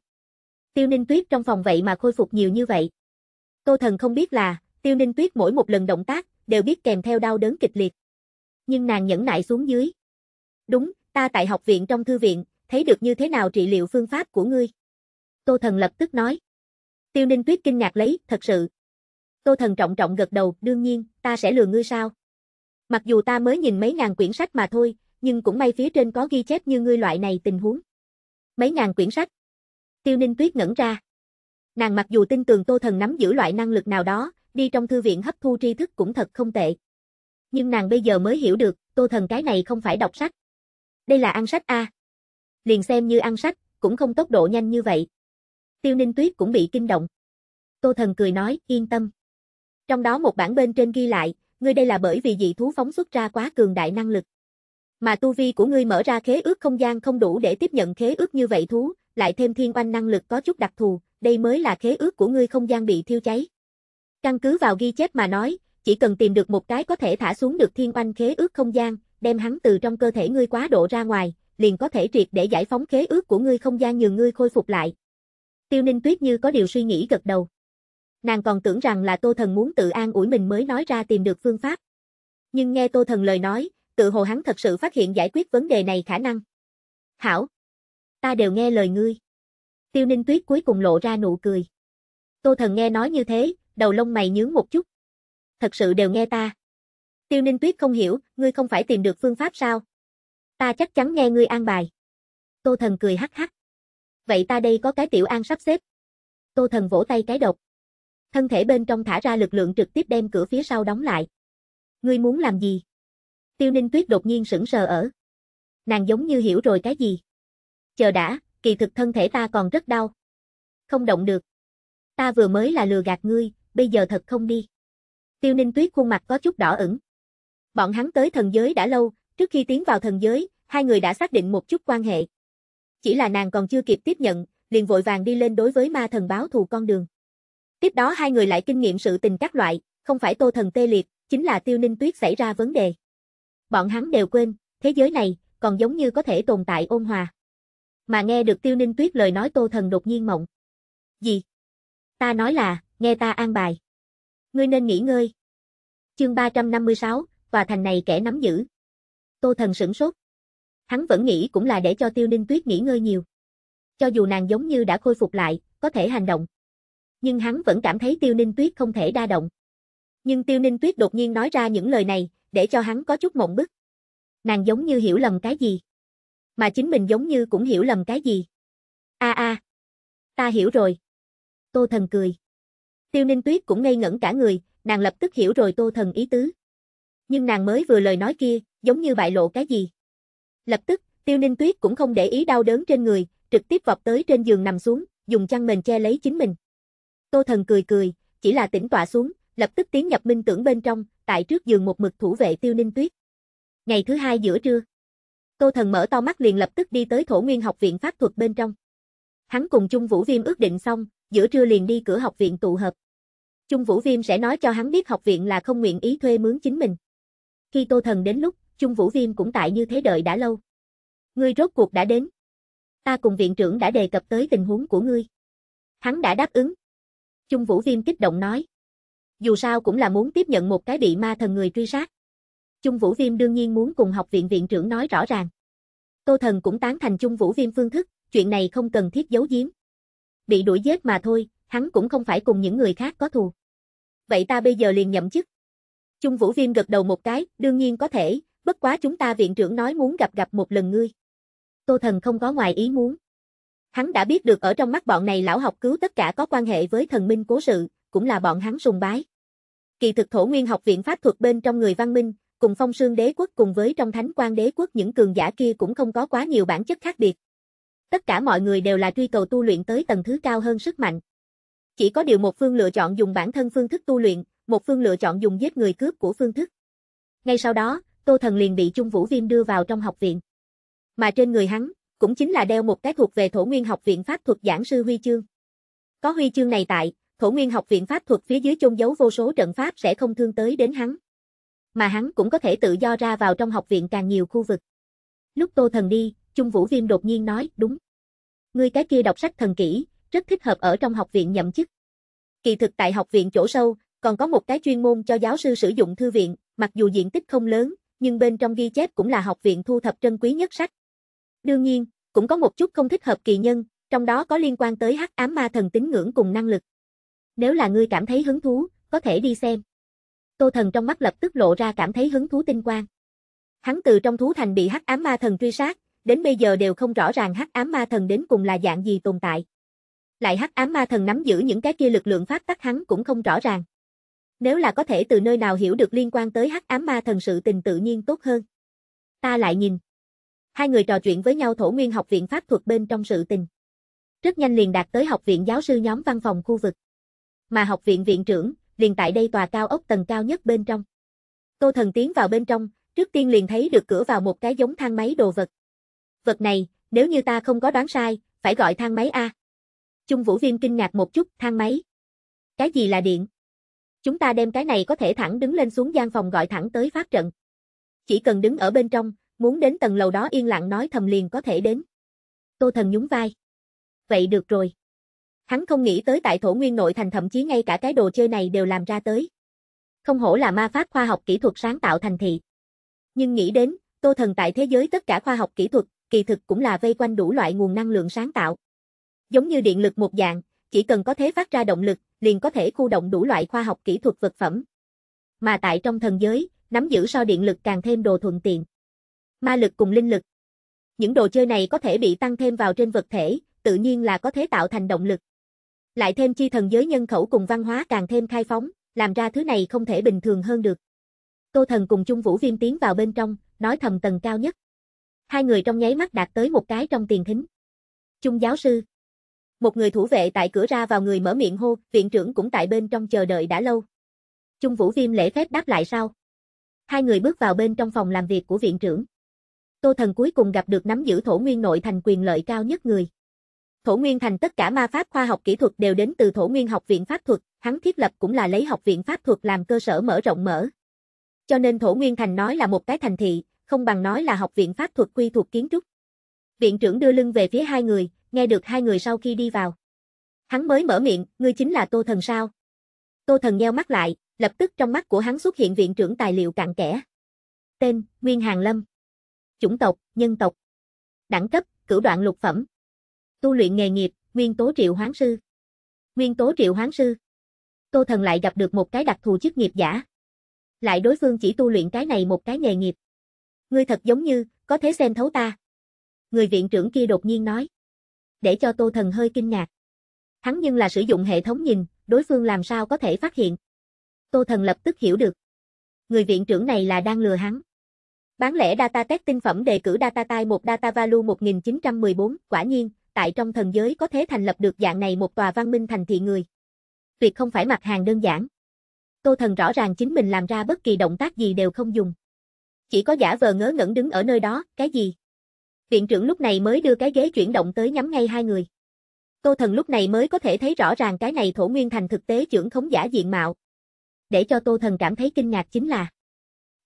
Tiêu Ninh Tuyết trong phòng vậy mà khôi phục nhiều như vậy. Tô Thần không biết là, Tiêu Ninh Tuyết mỗi một lần động tác, đều biết kèm theo đau đớn kịch liệt. Nhưng nàng nhẫn nại xuống dưới. Đúng, ta tại học viện trong thư viện, thấy được như thế nào trị liệu phương pháp của ngươi. Tô Thần lập tức nói. Tiêu Ninh Tuyết kinh ngạc lấy, thật sự. Tô Thần trọng trọng gật đầu, đương nhiên, ta sẽ lừa ngươi sao. Mặc dù ta mới nhìn mấy ngàn quyển sách mà thôi, nhưng cũng may phía trên có ghi chép như ngươi loại này tình huống. Mấy ngàn quyển sách. Tiêu Ninh Tuyết ngẩn ra. Nàng mặc dù tin tưởng Tô Thần nắm giữ loại năng lực nào đó, đi trong thư viện hấp thu tri thức cũng thật không tệ. Nhưng nàng bây giờ mới hiểu được, Tô Thần cái này không phải đọc sách. Đây là ăn sách a. Liền xem như ăn sách, cũng không tốc độ nhanh như vậy. Tiêu Ninh Tuyết cũng bị kinh động. Tô Thần cười nói, yên tâm. Trong đó một bản bên trên ghi lại, ngươi đây là bởi vì dị thú phóng xuất ra quá cường đại năng lực. Mà tu vi của ngươi mở ra khế ước không gian không đủ để tiếp nhận khế ước như vậy thú, lại thêm thiên oanh năng lực có chút đặc thù, đây mới là khế ước của ngươi không gian bị thiêu cháy. Căn cứ vào ghi chép mà nói, chỉ cần tìm được một cái có thể thả xuống được thiên oanh khế ước không gian, đem hắn từ trong cơ thể ngươi quá độ ra ngoài, liền có thể triệt để giải phóng khế ước của ngươi không gian nhường ngươi khôi phục lại. Tiêu Ninh Tuyết như có điều suy nghĩ gật đầu. Nàng còn tưởng rằng là Tô Thần muốn tự an ủi mình mới nói ra tìm được phương pháp. Nhưng nghe Tô Thần lời nói, tự hồ hắn thật sự phát hiện giải quyết vấn đề này khả năng. Hảo! Ta đều nghe lời ngươi. Tiêu Ninh Tuyết cuối cùng lộ ra nụ cười. Tô Thần nghe nói như thế, đầu lông mày nhướng một chút. Thật sự đều nghe ta. Tiêu Ninh Tuyết không hiểu, ngươi không phải tìm được phương pháp sao? Ta chắc chắn nghe ngươi an bài. Tô Thần cười hắc hắc. Vậy ta đây có cái tiểu an sắp xếp. Tô Thần vỗ tay cái độc. Thân thể bên trong thả ra lực lượng trực tiếp đem cửa phía sau đóng lại. Ngươi muốn làm gì? Tiêu Ninh Tuyết đột nhiên sững sờ ở. Nàng giống như hiểu rồi cái gì. Chờ đã, kỳ thực thân thể ta còn rất đau. Không động được. Ta vừa mới là lừa gạt ngươi, bây giờ thật không đi. Tiêu Ninh Tuyết khuôn mặt có chút đỏ ửng. Bọn hắn tới thần giới đã lâu, trước khi tiến vào thần giới, hai người đã xác định một chút quan hệ. Chỉ là nàng còn chưa kịp tiếp nhận, liền vội vàng đi lên đối với ma thần báo thù con đường. Tiếp đó hai người lại kinh nghiệm sự tình các loại, không phải tô thần tê liệt, chính là tiêu ninh tuyết xảy ra vấn đề. Bọn hắn đều quên, thế giới này, còn giống như có thể tồn tại ôn hòa. Mà nghe được tiêu ninh tuyết lời nói tô thần đột nhiên mộng. Gì? Ta nói là, nghe ta an bài. Ngươi nên nghỉ ngơi. Chương 356, tòa thành này kẻ nắm giữ. Tô Thần sửng sốt. Hắn vẫn nghĩ cũng là để cho Tiêu Ninh Tuyết nghỉ ngơi nhiều. Cho dù nàng giống như đã khôi phục lại, có thể hành động. Nhưng hắn vẫn cảm thấy Tiêu Ninh Tuyết không thể đa động. Nhưng Tiêu Ninh Tuyết đột nhiên nói ra những lời này, để cho hắn có chút mộng bức. Nàng giống như hiểu lầm cái gì. Mà chính mình giống như cũng hiểu lầm cái gì. A a, Ta hiểu rồi. Tô Thần cười. Tiêu Ninh Tuyết cũng ngây ngẩn cả người, nàng lập tức hiểu rồi Tô Thần ý tứ. Nhưng nàng mới vừa lời nói kia, giống như bại lộ cái gì. Lập tức, Tiêu Ninh Tuyết cũng không để ý đau đớn trên người, trực tiếp vọt tới trên giường nằm xuống, dùng chăn mền che lấy chính mình. Tô Thần cười cười, chỉ là tỉnh tọa xuống, lập tức tiến nhập minh tưởng bên trong, tại trước giường một mực thủ vệ Tiêu Ninh Tuyết. Ngày thứ hai giữa trưa, Tô Thần mở to mắt liền lập tức đi tới Thổ Nguyên học viện pháp thuật bên trong. Hắn cùng Chung Vũ Viêm ước định xong, giữa trưa liền đi cửa học viện tụ hợp. Trung Vũ Viêm sẽ nói cho hắn biết học viện là không nguyện ý thuê mướn chính mình. Khi Tô Thần đến lúc, Trung Vũ Viêm cũng tại như thế đợi đã lâu. Ngươi rốt cuộc đã đến. Ta cùng viện trưởng đã đề cập tới tình huống của ngươi. Hắn đã đáp ứng. Trung Vũ Viêm kích động nói. Dù sao cũng là muốn tiếp nhận một cái bị ma thần người truy sát. Trung Vũ Viêm đương nhiên muốn cùng học viện viện trưởng nói rõ ràng. Tô Thần cũng tán thành Trung Vũ Viêm phương thức, chuyện này không cần thiết giấu giếm bị đuổi giết mà thôi, hắn cũng không phải cùng những người khác có thù. Vậy ta bây giờ liền nhậm chức. Trung Vũ Viêm gật đầu một cái, đương nhiên có thể, bất quá chúng ta viện trưởng nói muốn gặp gặp một lần ngươi. Tô Thần không có ngoài ý muốn. Hắn đã biết được ở trong mắt bọn này lão học cứu tất cả có quan hệ với thần minh cố sự, cũng là bọn hắn sùng bái. Kỳ thực thổ nguyên học viện pháp thuật bên trong người văn minh, cùng phong sương đế quốc cùng với trong thánh quan đế quốc những cường giả kia cũng không có quá nhiều bản chất khác biệt. Tất cả mọi người đều là truy cầu tu luyện tới tầng thứ cao hơn sức mạnh. Chỉ có điều một phương lựa chọn dùng bản thân phương thức tu luyện, một phương lựa chọn dùng giết người cướp của phương thức. Ngay sau đó, Tô Thần liền bị Trung Vũ Viêm đưa vào trong học viện. Mà trên người hắn, cũng chính là đeo một cái thuộc về Thổ Nguyên học viện pháp thuật giảng sư huy chương. Có huy chương này tại, Thổ Nguyên học viện pháp thuật phía dưới chôn giấu vô số trận pháp sẽ không thương tới đến hắn. Mà hắn cũng có thể tự do ra vào trong học viện càng nhiều khu vực. Lúc Tô Thần đi, Trung Vũ Viêm đột nhiên nói, đúng. Ngươi cái kia đọc sách thần kỹ, rất thích hợp ở trong học viện nhậm chức. Kỳ thực tại học viện chỗ sâu, còn có một cái chuyên môn cho giáo sư sử dụng thư viện, mặc dù diện tích không lớn, nhưng bên trong ghi chép cũng là học viện thu thập trân quý nhất sách. Đương nhiên, cũng có một chút không thích hợp kỳ nhân, trong đó có liên quan tới hắc ám ma thần tín ngưỡng cùng năng lực. Nếu là ngươi cảm thấy hứng thú, có thể đi xem. Tô Thần trong mắt lập tức lộ ra cảm thấy hứng thú tinh quang. Hắn từ trong thú thành bị hắc ám ma thần truy sát, đến bây giờ đều không rõ ràng hắc ám ma thần đến cùng là dạng gì tồn tại. Lại hắc ám ma thần nắm giữ những cái kia lực lượng phát tắc hắn cũng không rõ ràng. Nếu là có thể từ nơi nào hiểu được liên quan tới hắc ám ma thần sự tình tự nhiên tốt hơn. Ta lại nhìn. Hai người trò chuyện với nhau thổ nguyên học viện pháp thuật bên trong sự tình. Rất nhanh liền đạt tới học viện giáo sư nhóm văn phòng khu vực. Mà học viện viện trưởng, liền tại đây tòa cao ốc tầng cao nhất bên trong. Tô thần tiến vào bên trong, trước tiên liền thấy được cửa vào một cái giống thang máy đồ vật vật này, nếu như ta không có đoán sai, phải gọi thang máy a. trung Vũ Viêm kinh ngạc một chút, thang máy. Cái gì là điện? Chúng ta đem cái này có thể thẳng đứng lên xuống gian phòng gọi thẳng tới pháp trận. Chỉ cần đứng ở bên trong, muốn đến tầng lầu đó yên lặng nói thầm liền có thể đến. Tô Thần nhún vai. Vậy được rồi. Hắn không nghĩ tới tại thổ nguyên nội thành thậm chí ngay cả cái đồ chơi này đều làm ra tới. Không hổ là ma pháp khoa học kỹ thuật sáng tạo thành thị. Nhưng nghĩ đến, Tô Thần tại thế giới tất cả khoa học kỹ thuật, kỳ thực cũng là vây quanh đủ loại nguồn năng lượng sáng tạo. Giống như điện lực một dạng, chỉ cần có thế phát ra động lực, liền có thể khu động đủ loại khoa học kỹ thuật vật phẩm. Mà tại trong thần giới, nắm giữ so điện lực càng thêm đồ thuận tiện. Ma lực cùng linh lực. Những đồ chơi này có thể bị tăng thêm vào trên vật thể, tự nhiên là có thể tạo thành động lực. Lại thêm chi thần giới nhân khẩu cùng văn hóa càng thêm khai phóng, làm ra thứ này không thể bình thường hơn được. Tô thần cùng Chung Vũ Viêm tiến vào bên trong, nói thầm tầng cao nhất. Hai người trong nháy mắt đạt tới một cái trong tiền thính. Trung giáo sư. Một người thủ vệ tại cửa ra vào người mở miệng hô, viện trưởng cũng tại bên trong chờ đợi đã lâu. Trung Vũ Viêm lễ phép đáp lại sau. Hai người bước vào bên trong phòng làm việc của viện trưởng. Tô Thần cuối cùng gặp được nắm giữ thổ nguyên nội thành quyền lợi cao nhất người. Thổ Nguyên Thành tất cả ma pháp khoa học kỹ thuật đều đến từ Thổ Nguyên Học viện Pháp thuật, hắn thiết lập cũng là lấy Học viện Pháp thuật làm cơ sở mở rộng mở. Cho nên Thổ Nguyên Thành nói là một cái thành thị, không bằng nói là học viện pháp thuật quy thuộc kiến trúc. Viện trưởng đưa lưng về phía hai người, nghe được hai người sau khi đi vào. Hắn mới mở miệng, ngươi chính là Tô Thần sao? Tô Thần nheo mắt lại, lập tức trong mắt của hắn xuất hiện viện trưởng tài liệu cạn kẽ. Tên, Nguyên Hàng Lâm. Chủng tộc, nhân tộc. Đẳng cấp, cửu đoạn lục phẩm. Tu luyện nghề nghiệp, nguyên tố triệu hoán sư. Nguyên tố triệu hoán sư. Tô Thần lại gặp được một cái đặc thù chức nghiệp giả. Lại đối phương chỉ tu luyện cái này một cái nghề nghiệp. Ngươi thật giống như, có thể xem thấu ta. Người viện trưởng kia đột nhiên nói. Để cho Tô Thần hơi kinh ngạc. Hắn nhưng là sử dụng hệ thống nhìn, đối phương làm sao có thể phát hiện. Tô Thần lập tức hiểu được. Người viện trưởng này là đang lừa hắn. Bán lẻ data test tinh phẩm đề cử data tai một data value 1914, quả nhiên, tại trong thần giới có thế thành lập được dạng này một tòa văn minh thành thị người. Tuyệt không phải mặt hàng đơn giản. Tô Thần rõ ràng chính mình làm ra bất kỳ động tác gì đều không dùng chỉ có giả vờ ngớ ngẩn đứng ở nơi đó, cái gì? Viện trưởng lúc này mới đưa cái ghế chuyển động tới nhắm ngay hai người. Tô thần lúc này mới có thể thấy rõ ràng cái này thổ nguyên thành thực tế trưởng khống giả diện mạo. Để cho tô thần cảm thấy kinh ngạc chính là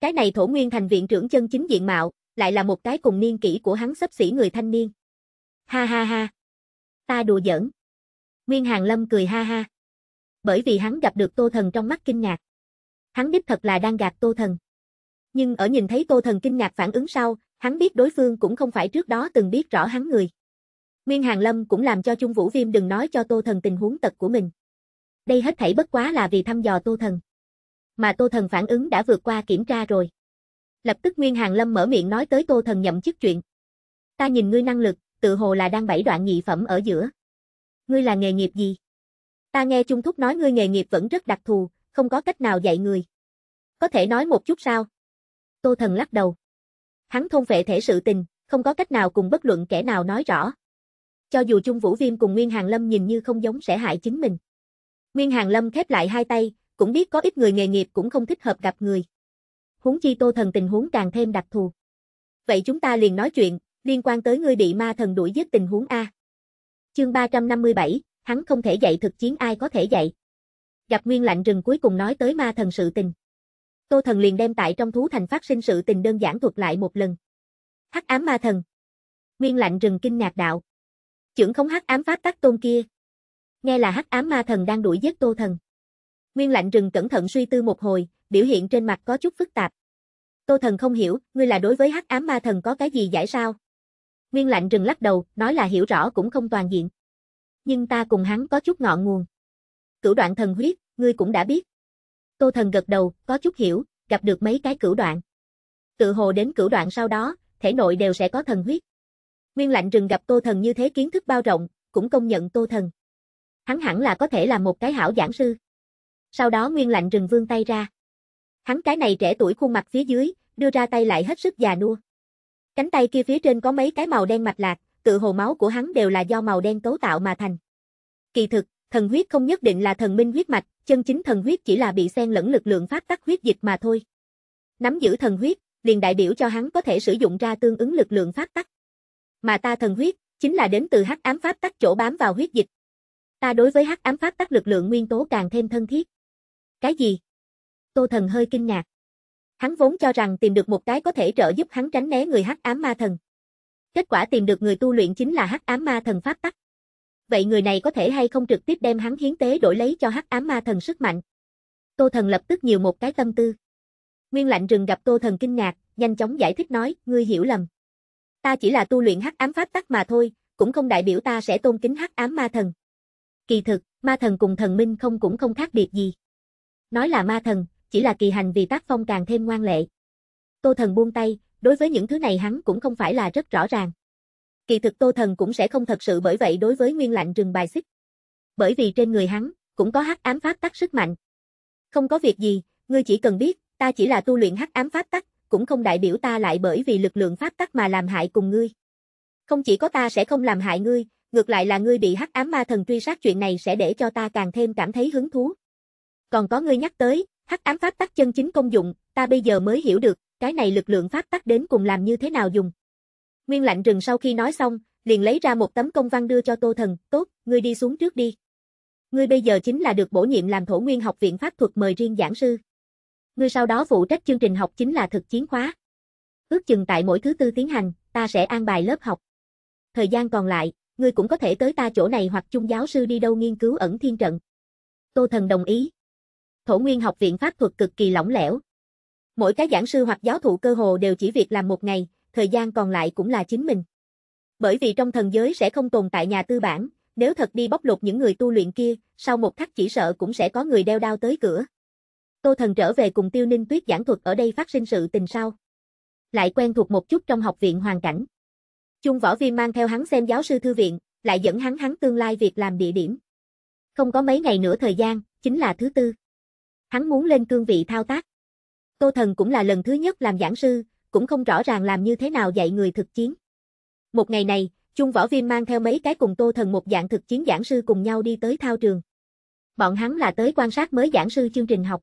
Cái này thổ nguyên thành viện trưởng chân chính diện mạo, lại là một cái cùng niên kỷ của hắn sắp xỉ người thanh niên. Ha ha ha. Ta đùa giỡn. Nguyên Hàng Lâm cười ha ha. Bởi vì hắn gặp được Tô Thần trong mắt kinh ngạc. Hắn đích thật là đang gạt Tô Thần. Nhưng ở nhìn thấy Tô Thần kinh ngạc phản ứng sau, hắn biết đối phương cũng không phải trước đó từng biết rõ hắn người. Nguyên Hàng Lâm cũng làm cho trung Vũ Viêm đừng nói cho Tô Thần tình huống tật của mình. Đây hết thảy bất quá là vì thăm dò Tô Thần. Mà Tô Thần phản ứng đã vượt qua kiểm tra rồi. Lập tức Nguyên Hàng Lâm mở miệng nói tới Tô Thần nhậm chức chuyện. Ta nhìn ngươi năng lực, tự hồ là đang bảy đoạn nhị phẩm ở giữa. Ngươi là nghề nghiệp gì? Ta nghe Trung Thúc nói ngươi nghề nghiệp vẫn rất đặc thù, không có cách nào dạy người. Có thể nói một chút sao? Tô Thần lắc đầu. Hắn thông vệ thể sự tình, không có cách nào cùng bất luận kẻ nào nói rõ. Cho dù Trung Vũ Viêm cùng Nguyên Hàng Lâm nhìn như không giống sẽ hại chính mình. Nguyên Hàng Lâm khép lại hai tay, cũng biết có ít người nghề nghiệp cũng không thích hợp gặp người. Huống chi Tô Thần tình huống càng thêm đặc thù. Vậy chúng ta liền nói chuyện, liên quan tới ngươi bị ma thần đuổi giết tình huống A. Chương 357, hắn không thể dạy thực chiến ai có thể dạy. Gặp Nguyên Lạnh Rừng cuối cùng nói tới ma thần sự tình. Tô Thần liền đem tại trong thú thành phát sinh sự tình đơn giản thuật lại một lần. Hắc ám ma thần. Nguyên lạnh rừng kinh ngạc đạo. Chưởng không hắc ám pháp tắc tôn kia. Nghe là hắc ám ma thần đang đuổi giết Tô Thần. Nguyên lạnh rừng cẩn thận suy tư một hồi, biểu hiện trên mặt có chút phức tạp. Tô Thần không hiểu, ngươi là đối với hắc ám ma thần có cái gì giải sao? Nguyên lạnh rừng lắc đầu, nói là hiểu rõ cũng không toàn diện. Nhưng ta cùng hắn có chút ngọn nguồn. Cửu đoạn thần huyết, ngươi cũng đã biết. Tô Thần gật đầu, có chút hiểu, gặp được mấy cái cửu đoạn. Tự hồ đến cửu đoạn sau đó, thể nội đều sẽ có thần huyết. Nguyên lạnh rừng gặp Tô Thần như thế kiến thức bao rộng, cũng công nhận Tô Thần. Hắn hẳn là có thể là một cái hảo giảng sư. Sau đó Nguyên lạnh rừng vươn tay ra. Hắn cái này trẻ tuổi khuôn mặt phía dưới, đưa ra tay lại hết sức già nua. Cánh tay kia phía trên có mấy cái màu đen mạch lạc, tự hồ máu của hắn đều là do màu đen cấu tạo mà thành. Kỳ thực, Thần huyết không nhất định là thần minh huyết mạch, chân chính thần huyết chỉ là bị xen lẫn lực lượng phát tắc huyết dịch mà thôi. Nắm giữ thần huyết, liền đại biểu cho hắn có thể sử dụng ra tương ứng lực lượng phát tắc. Mà ta thần huyết, chính là đến từ hắc ám pháp tắc chỗ bám vào huyết dịch. Ta đối với hắc ám pháp tắc lực lượng nguyên tố càng thêm thân thiết. Cái gì? Tô Thần hơi kinh ngạc. Hắn vốn cho rằng tìm được một cái có thể trợ giúp hắn tránh né người hắc ám ma thần. Kết quả tìm được người tu luyện chính là hắc ám ma thần pháp tắc vậy người này có thể hay không trực tiếp đem hắn hiến tế đổi lấy cho hắc ám ma thần sức mạnh. Tô thần lập tức nhiều một cái tâm tư. Nguyên lạnh rừng gặp tô thần kinh ngạc, nhanh chóng giải thích nói, ngươi hiểu lầm. Ta chỉ là tu luyện hắc ám pháp tắc mà thôi, cũng không đại biểu ta sẽ tôn kính hắc ám ma thần. Kỳ thực, ma thần cùng thần minh không cũng không khác biệt gì. Nói là ma thần, chỉ là kỳ hành vì tác phong càng thêm ngoan lệ. Tô thần buông tay, đối với những thứ này hắn cũng không phải là rất rõ ràng. Kỳ thực Tô Thần cũng sẽ không thật sự bởi vậy đối với Nguyên Lạnh rừng bài xích. Bởi vì trên người hắn, cũng có hắc ám pháp tắc sức mạnh. Không có việc gì, ngươi chỉ cần biết, ta chỉ là tu luyện hắc ám pháp tắc, cũng không đại biểu ta lại bởi vì lực lượng pháp tắc mà làm hại cùng ngươi. Không chỉ có ta sẽ không làm hại ngươi, ngược lại là ngươi bị hắc ám ma thần truy sát chuyện này sẽ để cho ta càng thêm cảm thấy hứng thú. Còn có ngươi nhắc tới, hắc ám pháp tắc chân chính công dụng, ta bây giờ mới hiểu được, cái này lực lượng pháp tắc đến cùng làm như thế nào dùng. Nguyên lạnh rừng sau khi nói xong, liền lấy ra một tấm công văn đưa cho Tô Thần, tốt, ngươi đi xuống trước đi. Ngươi bây giờ chính là được bổ nhiệm làm thổ nguyên học viện pháp thuật mời riêng giảng sư. Ngươi sau đó phụ trách chương trình học chính là thực chiến khóa. Ước chừng tại mỗi thứ tư tiến hành, ta sẽ an bài lớp học. Thời gian còn lại, ngươi cũng có thể tới ta chỗ này hoặc chung giáo sư đi đâu nghiên cứu ẩn thiên trận. Tô Thần đồng ý. Thổ Nguyên học viện pháp thuật cực kỳ lỏng lẻo. Mỗi cái giảng sư hoặc giáo thụ cơ hồ đều chỉ việc làm một ngày, thời gian còn lại cũng là chính mình. Bởi vì trong thần giới sẽ không tồn tại nhà tư bản, nếu thật đi bóc lột những người tu luyện kia, sau một khắc chỉ sợ cũng sẽ có người đeo đao tới cửa. Tô Thần trở về cùng Tiêu Ninh Tuyết giảng thuật ở đây phát sinh sự tình sau. Lại quen thuộc một chút trong học viện hoàn cảnh. Chung Võ viên mang theo hắn xem giáo sư thư viện, lại dẫn hắn hắn tương lai việc làm địa điểm. Không có mấy ngày nữa thời gian, chính là thứ tư. Hắn muốn lên cương vị thao tác. Tô Thần cũng là lần thứ nhất làm giảng sư, cũng không rõ ràng làm như thế nào dạy người thực chiến. Một ngày này, trung Võ Viêm mang theo mấy cái cùng Tô Thần một dạng thực chiến giảng sư cùng nhau đi tới thao trường. Bọn hắn là tới quan sát mới giảng sư chương trình học.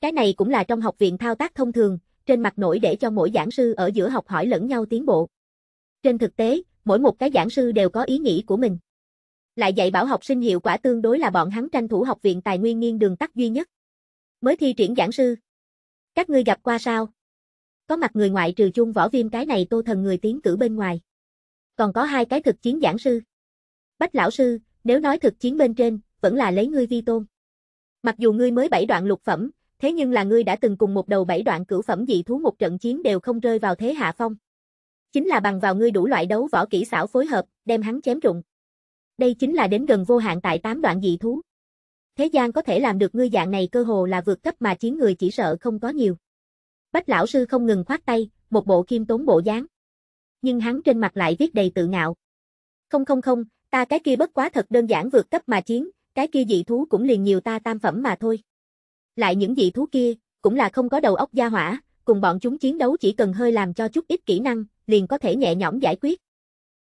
Cái này cũng là trong học viện thao tác thông thường, trên mặt nổi để cho mỗi giảng sư ở giữa học hỏi lẫn nhau tiến bộ. Trên thực tế, mỗi một cái giảng sư đều có ý nghĩ của mình. Lại dạy bảo học sinh hiệu quả tương đối là bọn hắn tranh thủ học viện tài nguyên nghiên đường tắt duy nhất. Mới thi triển giảng sư. Các ngươi gặp qua sao? có mặt người ngoại trừ chuông võ viêm cái này tô thần người tiến cử bên ngoài. Còn có hai cái thực chiến giảng sư. Bách lão sư, nếu nói thực chiến bên trên, vẫn là lấy ngươi vi tôn. Mặc dù ngươi mới bảy đoạn lục phẩm, thế nhưng là ngươi đã từng cùng một đầu bảy đoạn cửu phẩm dị thú một trận chiến đều không rơi vào thế hạ phong. Chính là bằng vào ngươi đủ loại đấu võ kỹ xảo phối hợp, đem hắn chém rụng. Đây chính là đến gần vô hạn tại tám đoạn dị thú. Thế gian có thể làm được ngươi dạng này cơ hồ là vượt cấp mà chiến người chỉ sợ không có nhiều. Bách lão sư không ngừng khoát tay, một bộ kim tốn bộ dáng. Nhưng hắn trên mặt lại viết đầy tự ngạo. Không không không, ta cái kia bất quá thật đơn giản vượt cấp mà chiến, cái kia dị thú cũng liền nhiều ta tam phẩm mà thôi. Lại những dị thú kia, cũng là không có đầu óc gia hỏa, cùng bọn chúng chiến đấu chỉ cần hơi làm cho chút ít kỹ năng, liền có thể nhẹ nhõm giải quyết.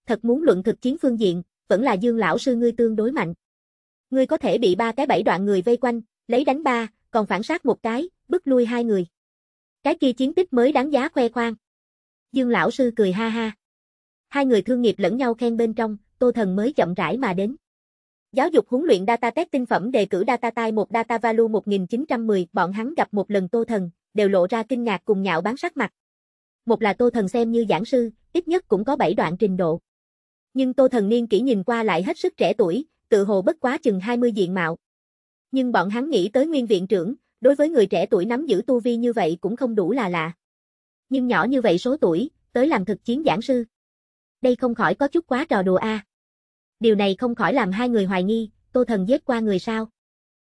Thật muốn luận thực chiến phương diện, vẫn là Dương lão sư ngươi tương đối mạnh. Ngươi có thể bị ba cái bảy đoạn người vây quanh, lấy đánh ba, còn phản sát một cái, bức lui hai người. Cái kia chiến tích mới đáng giá khoe khoang. Dương lão sư cười ha ha. Hai người thương nghiệp lẫn nhau khen bên trong, Tô Thần mới chậm rãi mà đến. Giáo dục huấn luyện data test tinh phẩm đề cử data tai một data value 1910, bọn hắn gặp một lần Tô Thần, đều lộ ra kinh ngạc cùng nhạo bán sắc mặt. Một là Tô Thần xem như giảng sư, ít nhất cũng có 7 đoạn trình độ. Nhưng Tô Thần niên kỹ nhìn qua lại hết sức trẻ tuổi, tự hồ bất quá chừng 20 diện mạo. Nhưng bọn hắn nghĩ tới nguyên viện trưởng, Đối với người trẻ tuổi nắm giữ tu vi như vậy cũng không đủ là lạ. Nhưng nhỏ như vậy số tuổi, tới làm thực chiến giảng sư. Đây không khỏi có chút quá trò đùa a. À. Điều này không khỏi làm hai người hoài nghi, Tô Thần giết qua người sao?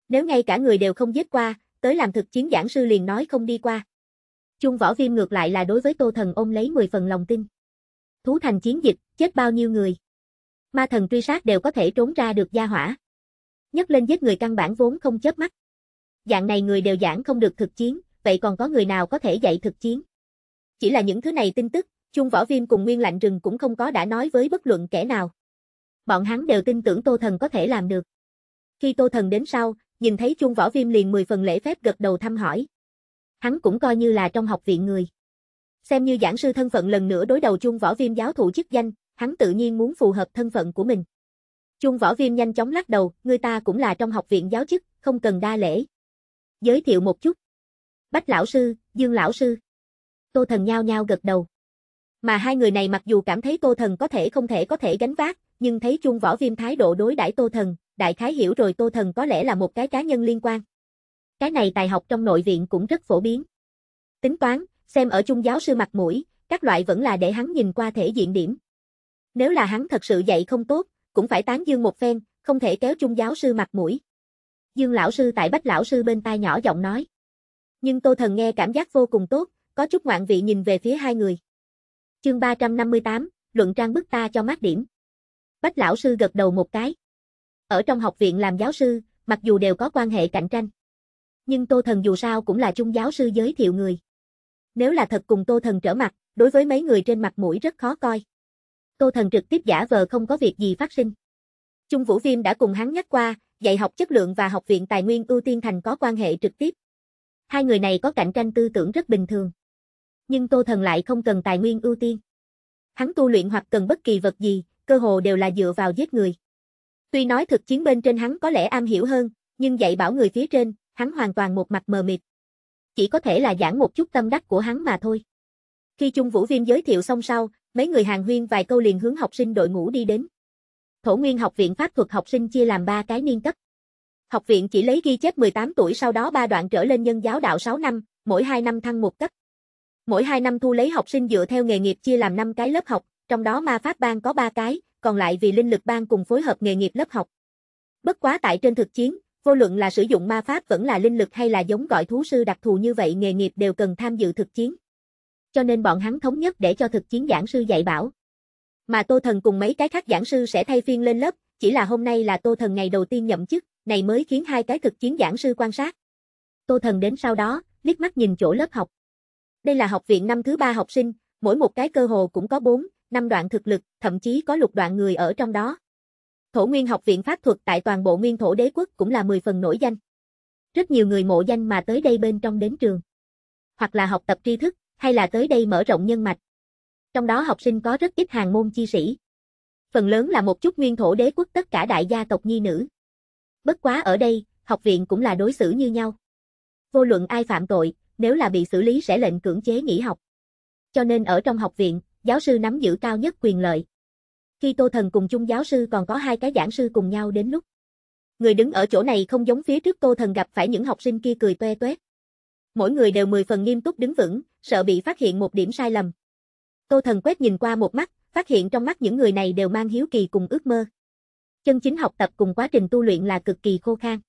Nếu ngay cả người đều không giết qua, tới làm thực chiến giảng sư liền nói không đi qua. Chung võ viêm ngược lại là đối với Tô Thần ôm lấy 10 phần lòng tin. Thú thành chiến dịch, chết bao nhiêu người? Ma thần truy sát đều có thể trốn ra được gia hỏa. Nhất lên giết người căn bản vốn không chớp mắt dạng này người đều giảng không được thực chiến, vậy còn có người nào có thể dạy thực chiến? Chỉ là những thứ này tin tức, chung võ viêm cùng nguyên lạnh rừng cũng không có đã nói với bất luận kẻ nào. Bọn hắn đều tin tưởng Tô Thần có thể làm được. Khi Tô Thần đến sau, nhìn thấy chung võ viêm liền 10 phần lễ phép gật đầu thăm hỏi. Hắn cũng coi như là trong học viện người. Xem như giảng sư thân phận lần nữa đối đầu chung võ viêm giáo thụ chức danh, hắn tự nhiên muốn phù hợp thân phận của mình. Chung võ viêm nhanh chóng lắc đầu, người ta cũng là trong học viện giáo chức, không cần đa lễ giới thiệu một chút. Bách lão sư, Dương lão sư. Tô Thần nhao nhao gật đầu. Mà hai người này mặc dù cảm thấy Tô Thần có thể không thể có thể gánh vác, nhưng thấy chung võ viêm thái độ đối đãi Tô Thần, đại khái hiểu rồi Tô Thần có lẽ là một cái cá nhân liên quan. Cái này tài học trong nội viện cũng rất phổ biến. Tính toán, xem ở Chung giáo sư mặt mũi, các loại vẫn là để hắn nhìn qua thể diện điểm. Nếu là hắn thật sự dạy không tốt, cũng phải tán dương một phen, không thể kéo Chung giáo sư mặt mũi. Dương lão sư tại Bách lão sư bên tai nhỏ giọng nói. Nhưng Tô Thần nghe cảm giác vô cùng tốt, có chút ngoạn vị nhìn về phía hai người. Chương 358, luận trang bức ta cho mát điểm. Bách lão sư gật đầu một cái. Ở trong học viện làm giáo sư, mặc dù đều có quan hệ cạnh tranh. Nhưng Tô Thần dù sao cũng là trung giáo sư giới thiệu người. Nếu là thật cùng Tô Thần trở mặt, đối với mấy người trên mặt mũi rất khó coi. Tô Thần trực tiếp giả vờ không có việc gì phát sinh. Trung Vũ Viêm đã cùng hắn nhắc qua, dạy học chất lượng và học viện tài nguyên ưu tiên thành có quan hệ trực tiếp. Hai người này có cạnh tranh tư tưởng rất bình thường. Nhưng Tô Thần lại không cần tài nguyên ưu tiên. Hắn tu luyện hoặc cần bất kỳ vật gì, cơ hồ đều là dựa vào giết người. Tuy nói thực chiến bên trên hắn có lẽ am hiểu hơn, nhưng dạy bảo người phía trên, hắn hoàn toàn một mặt mờ mịt. Chỉ có thể là giảng một chút tâm đắc của hắn mà thôi. Khi Trung Vũ Viêm giới thiệu xong sau, mấy người hàng huyên vài câu liền hướng học sinh đội ngũ đi đến. Thổ Nguyên học viện pháp thuật học sinh chia làm 3 cái niên cấp. Học viện chỉ lấy ghi chép 18 tuổi sau đó 3 đoạn trở lên nhân giáo đạo 6 năm, mỗi 2 năm thăng một cấp. Mỗi 2 năm thu lấy học sinh dựa theo nghề nghiệp chia làm 5 cái lớp học, trong đó ma pháp bang có 3 cái, còn lại vì linh lực bang cùng phối hợp nghề nghiệp lớp học. Bất quá tại trên thực chiến, vô luận là sử dụng ma pháp vẫn là linh lực hay là giống gọi thú sư đặc thù như vậy nghề nghiệp đều cần tham dự thực chiến. Cho nên bọn hắn thống nhất để cho thực chiến giảng sư dạy bảo. Mà Tô Thần cùng mấy cái khác giảng sư sẽ thay phiên lên lớp, chỉ là hôm nay là Tô Thần ngày đầu tiên nhậm chức, này mới khiến hai cái thực chiến giảng sư quan sát. Tô Thần đến sau đó, liếc mắt nhìn chỗ lớp học. Đây là học viện năm thứ ba học sinh, mỗi một cái cơ hồ cũng có bốn, năm đoạn thực lực, thậm chí có lục đoạn người ở trong đó. Thổ Nguyên học viện pháp thuật tại toàn bộ nguyên thổ đế quốc cũng là 10 phần nổi danh. Rất nhiều người mộ danh mà tới đây bên trong đến trường. Hoặc là học tập tri thức, hay là tới đây mở rộng nhân mạch, trong đó học sinh có rất ít hàng môn chi sĩ. Phần lớn là một chút nguyên thổ đế quốc tất cả đại gia tộc nhi nữ. Bất quá ở đây, học viện cũng là đối xử như nhau. Vô luận ai phạm tội, nếu là bị xử lý sẽ lệnh cưỡng chế nghỉ học. Cho nên ở trong học viện, giáo sư nắm giữ cao nhất quyền lợi. Khi Tô Thần cùng chung giáo sư còn có hai cái giảng sư cùng nhau đến lúc. Người đứng ở chỗ này không giống phía trước Tô Thần gặp phải những học sinh kia cười toe toét. Mỗi người đều mười phần nghiêm túc đứng vững, sợ bị phát hiện một điểm sai lầm. Tô Thần quét nhìn qua một mắt, phát hiện trong mắt những người này đều mang hiếu kỳ cùng ước mơ. Chân chính học tập cùng quá trình tu luyện là cực kỳ khô khan.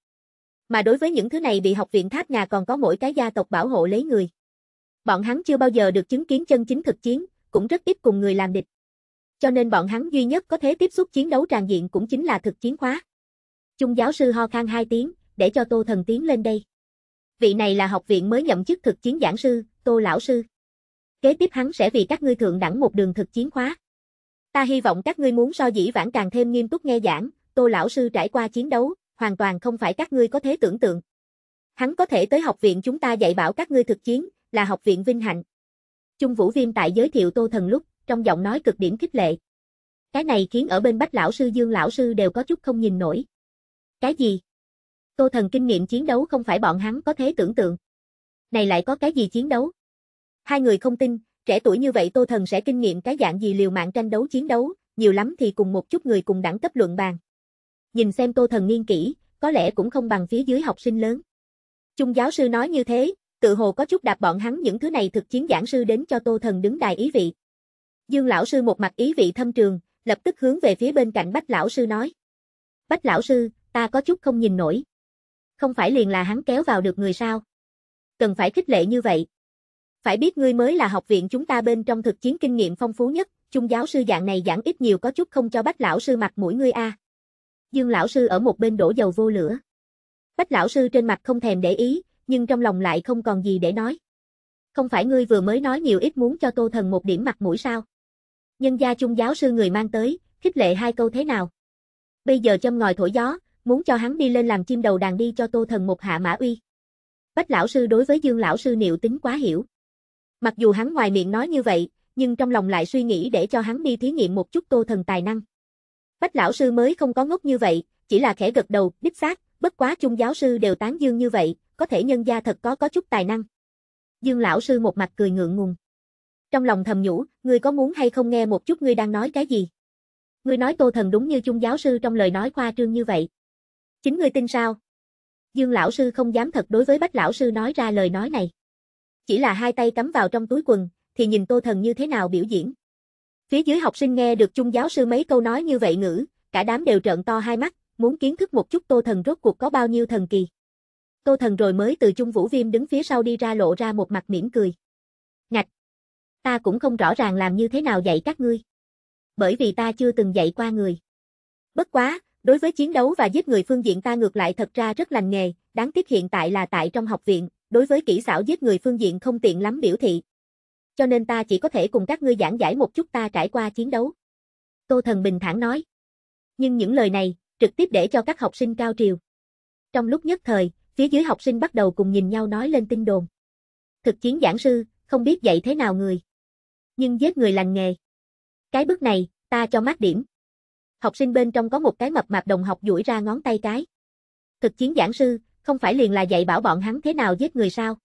Mà đối với những thứ này bị học viện tháp nhà còn có mỗi cái gia tộc bảo hộ lấy người. Bọn hắn chưa bao giờ được chứng kiến chân chính thực chiến, cũng rất ít cùng người làm địch. Cho nên bọn hắn duy nhất có thể tiếp xúc chiến đấu tràn diện cũng chính là thực chiến khóa. Trung giáo sư ho khan hai tiếng, để cho Tô Thần tiến lên đây. Vị này là học viện mới nhậm chức thực chiến giảng sư, Tô Lão Sư kế tiếp hắn sẽ vì các ngươi thượng đẳng một đường thực chiến khóa. Ta hy vọng các ngươi muốn so dĩ vãn càng thêm nghiêm túc nghe giảng, Tô lão sư trải qua chiến đấu, hoàn toàn không phải các ngươi có thể tưởng tượng. Hắn có thể tới học viện chúng ta dạy bảo các ngươi thực chiến, là học viện vinh hạnh. Trung Vũ Viêm tại giới thiệu Tô Thần lúc, trong giọng nói cực điểm khích lệ. Cái này khiến ở bên Bách lão sư Dương lão sư đều có chút không nhìn nổi. Cái gì? Tô Thần kinh nghiệm chiến đấu không phải bọn hắn có thể tưởng tượng. Này lại có cái gì chiến đấu? Hai người không tin, trẻ tuổi như vậy Tô Thần sẽ kinh nghiệm cái dạng gì liều mạng tranh đấu chiến đấu, nhiều lắm thì cùng một chút người cùng đẳng cấp luận bàn. Nhìn xem Tô Thần nghiên kỹ, có lẽ cũng không bằng phía dưới học sinh lớn. Trung giáo sư nói như thế, tự hồ có chút đạp bọn hắn những thứ này thực chiến giảng sư đến cho Tô Thần đứng đài ý vị. Dương lão sư một mặt ý vị thâm trường, lập tức hướng về phía bên cạnh Bách lão sư nói: "Bách lão sư, ta có chút không nhìn nổi. Không phải liền là hắn kéo vào được người sao? Cần phải khích lệ như vậy, phải biết ngươi mới là học viện chúng ta bên trong thực chiến kinh nghiệm phong phú nhất, chung giáo sư dạng này giảng ít nhiều có chút không cho bách lão sư mặt mũi ngươi a. Dương lão sư ở một bên đổ dầu vô lửa. Bách lão sư trên mặt không thèm để ý, nhưng trong lòng lại không còn gì để nói. Không phải ngươi vừa mới nói nhiều ít muốn cho tô thần một điểm mặt mũi sao? Nhân gia Chung giáo sư người mang tới, khích lệ hai câu thế nào? Bây giờ châm ngòi thổi gió, muốn cho hắn đi lên làm chim đầu đàn đi cho tô thần một hạ mã uy. Bách lão sư đối với dương lão sư niệu tính quá hiểu. Mặc dù hắn ngoài miệng nói như vậy, nhưng trong lòng lại suy nghĩ để cho hắn đi thí nghiệm một chút tô thần tài năng. Bách lão sư mới không có ngốc như vậy, chỉ là khẽ gật đầu, đích xác, bất quá chung giáo sư đều tán dương như vậy, có thể nhân gia thật có có chút tài năng. Dương lão sư một mặt cười ngượng ngùng. Trong lòng thầm nhủ, ngươi có muốn hay không nghe một chút ngươi đang nói cái gì? Ngươi nói Tô Thần đúng như chung giáo sư trong lời nói khoa trương như vậy. Chính ngươi tin sao? Dương lão sư không dám thật đối với Bách lão sư nói ra lời nói này chỉ là hai tay cắm vào trong túi quần, thì nhìn Tô Thần như thế nào biểu diễn. Phía dưới học sinh nghe được chung giáo sư mấy câu nói như vậy ngữ, cả đám đều trợn to hai mắt, muốn kiến thức một chút Tô Thần rốt cuộc có bao nhiêu thần kỳ. Tô Thần rồi mới từ Trung Vũ Viêm đứng phía sau đi ra lộ ra một mặt mỉm cười. Ngạch! Ta cũng không rõ ràng làm như thế nào dạy các ngươi. Bởi vì ta chưa từng dạy qua người. Bất quá, đối với chiến đấu và giết người phương diện ta ngược lại thật ra rất lành nghề, đáng tiếc hiện tại là tại trong học viện, đối với kỹ xảo giết người phương diện không tiện lắm biểu thị. Cho nên ta chỉ có thể cùng các ngươi giảng giải một chút ta trải qua chiến đấu. Tô Thần bình thản nói. Nhưng những lời này, trực tiếp để cho các học sinh cao triều. Trong lúc nhất thời, phía dưới học sinh bắt đầu cùng nhìn nhau nói lên tin đồn. Thực chiến giảng sư, không biết dạy thế nào người. Nhưng giết người lành nghề. Cái bước này, ta cho mát điểm. Học sinh bên trong có một cái mập mạp đồng học duỗi ra ngón tay cái. Thực chiến giảng sư, không phải liền là dạy bảo bọn hắn thế nào giết người sao?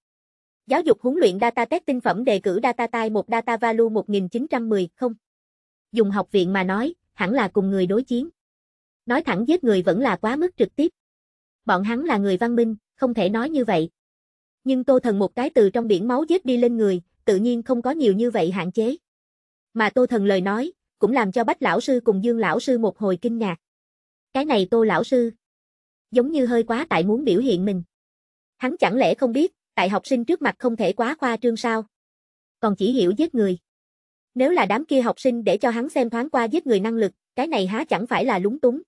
Giáo dục huấn luyện data test tinh phẩm đề cử data type 1 data value 1910, không? Dùng học viện mà nói, hẳn là cùng người đối chiến. Nói thẳng giết người vẫn là quá mức trực tiếp. Bọn hắn là người văn minh, không thể nói như vậy. Nhưng Tô Thần một cái từ trong biển máu giết đi lên người, tự nhiên không có nhiều như vậy hạn chế. Mà Tô Thần lời nói, cũng làm cho Bách lão sư cùng Dương lão sư một hồi kinh ngạc. Cái này Tô lão sư, giống như hơi quá tại muốn biểu hiện mình. Hắn chẳng lẽ không biết, tại học sinh trước mặt không thể quá khoa trương sao? Còn chỉ hiểu giết người. Nếu là đám kia học sinh để cho hắn xem thoáng qua giết người năng lực, cái này há chẳng phải là lúng túng.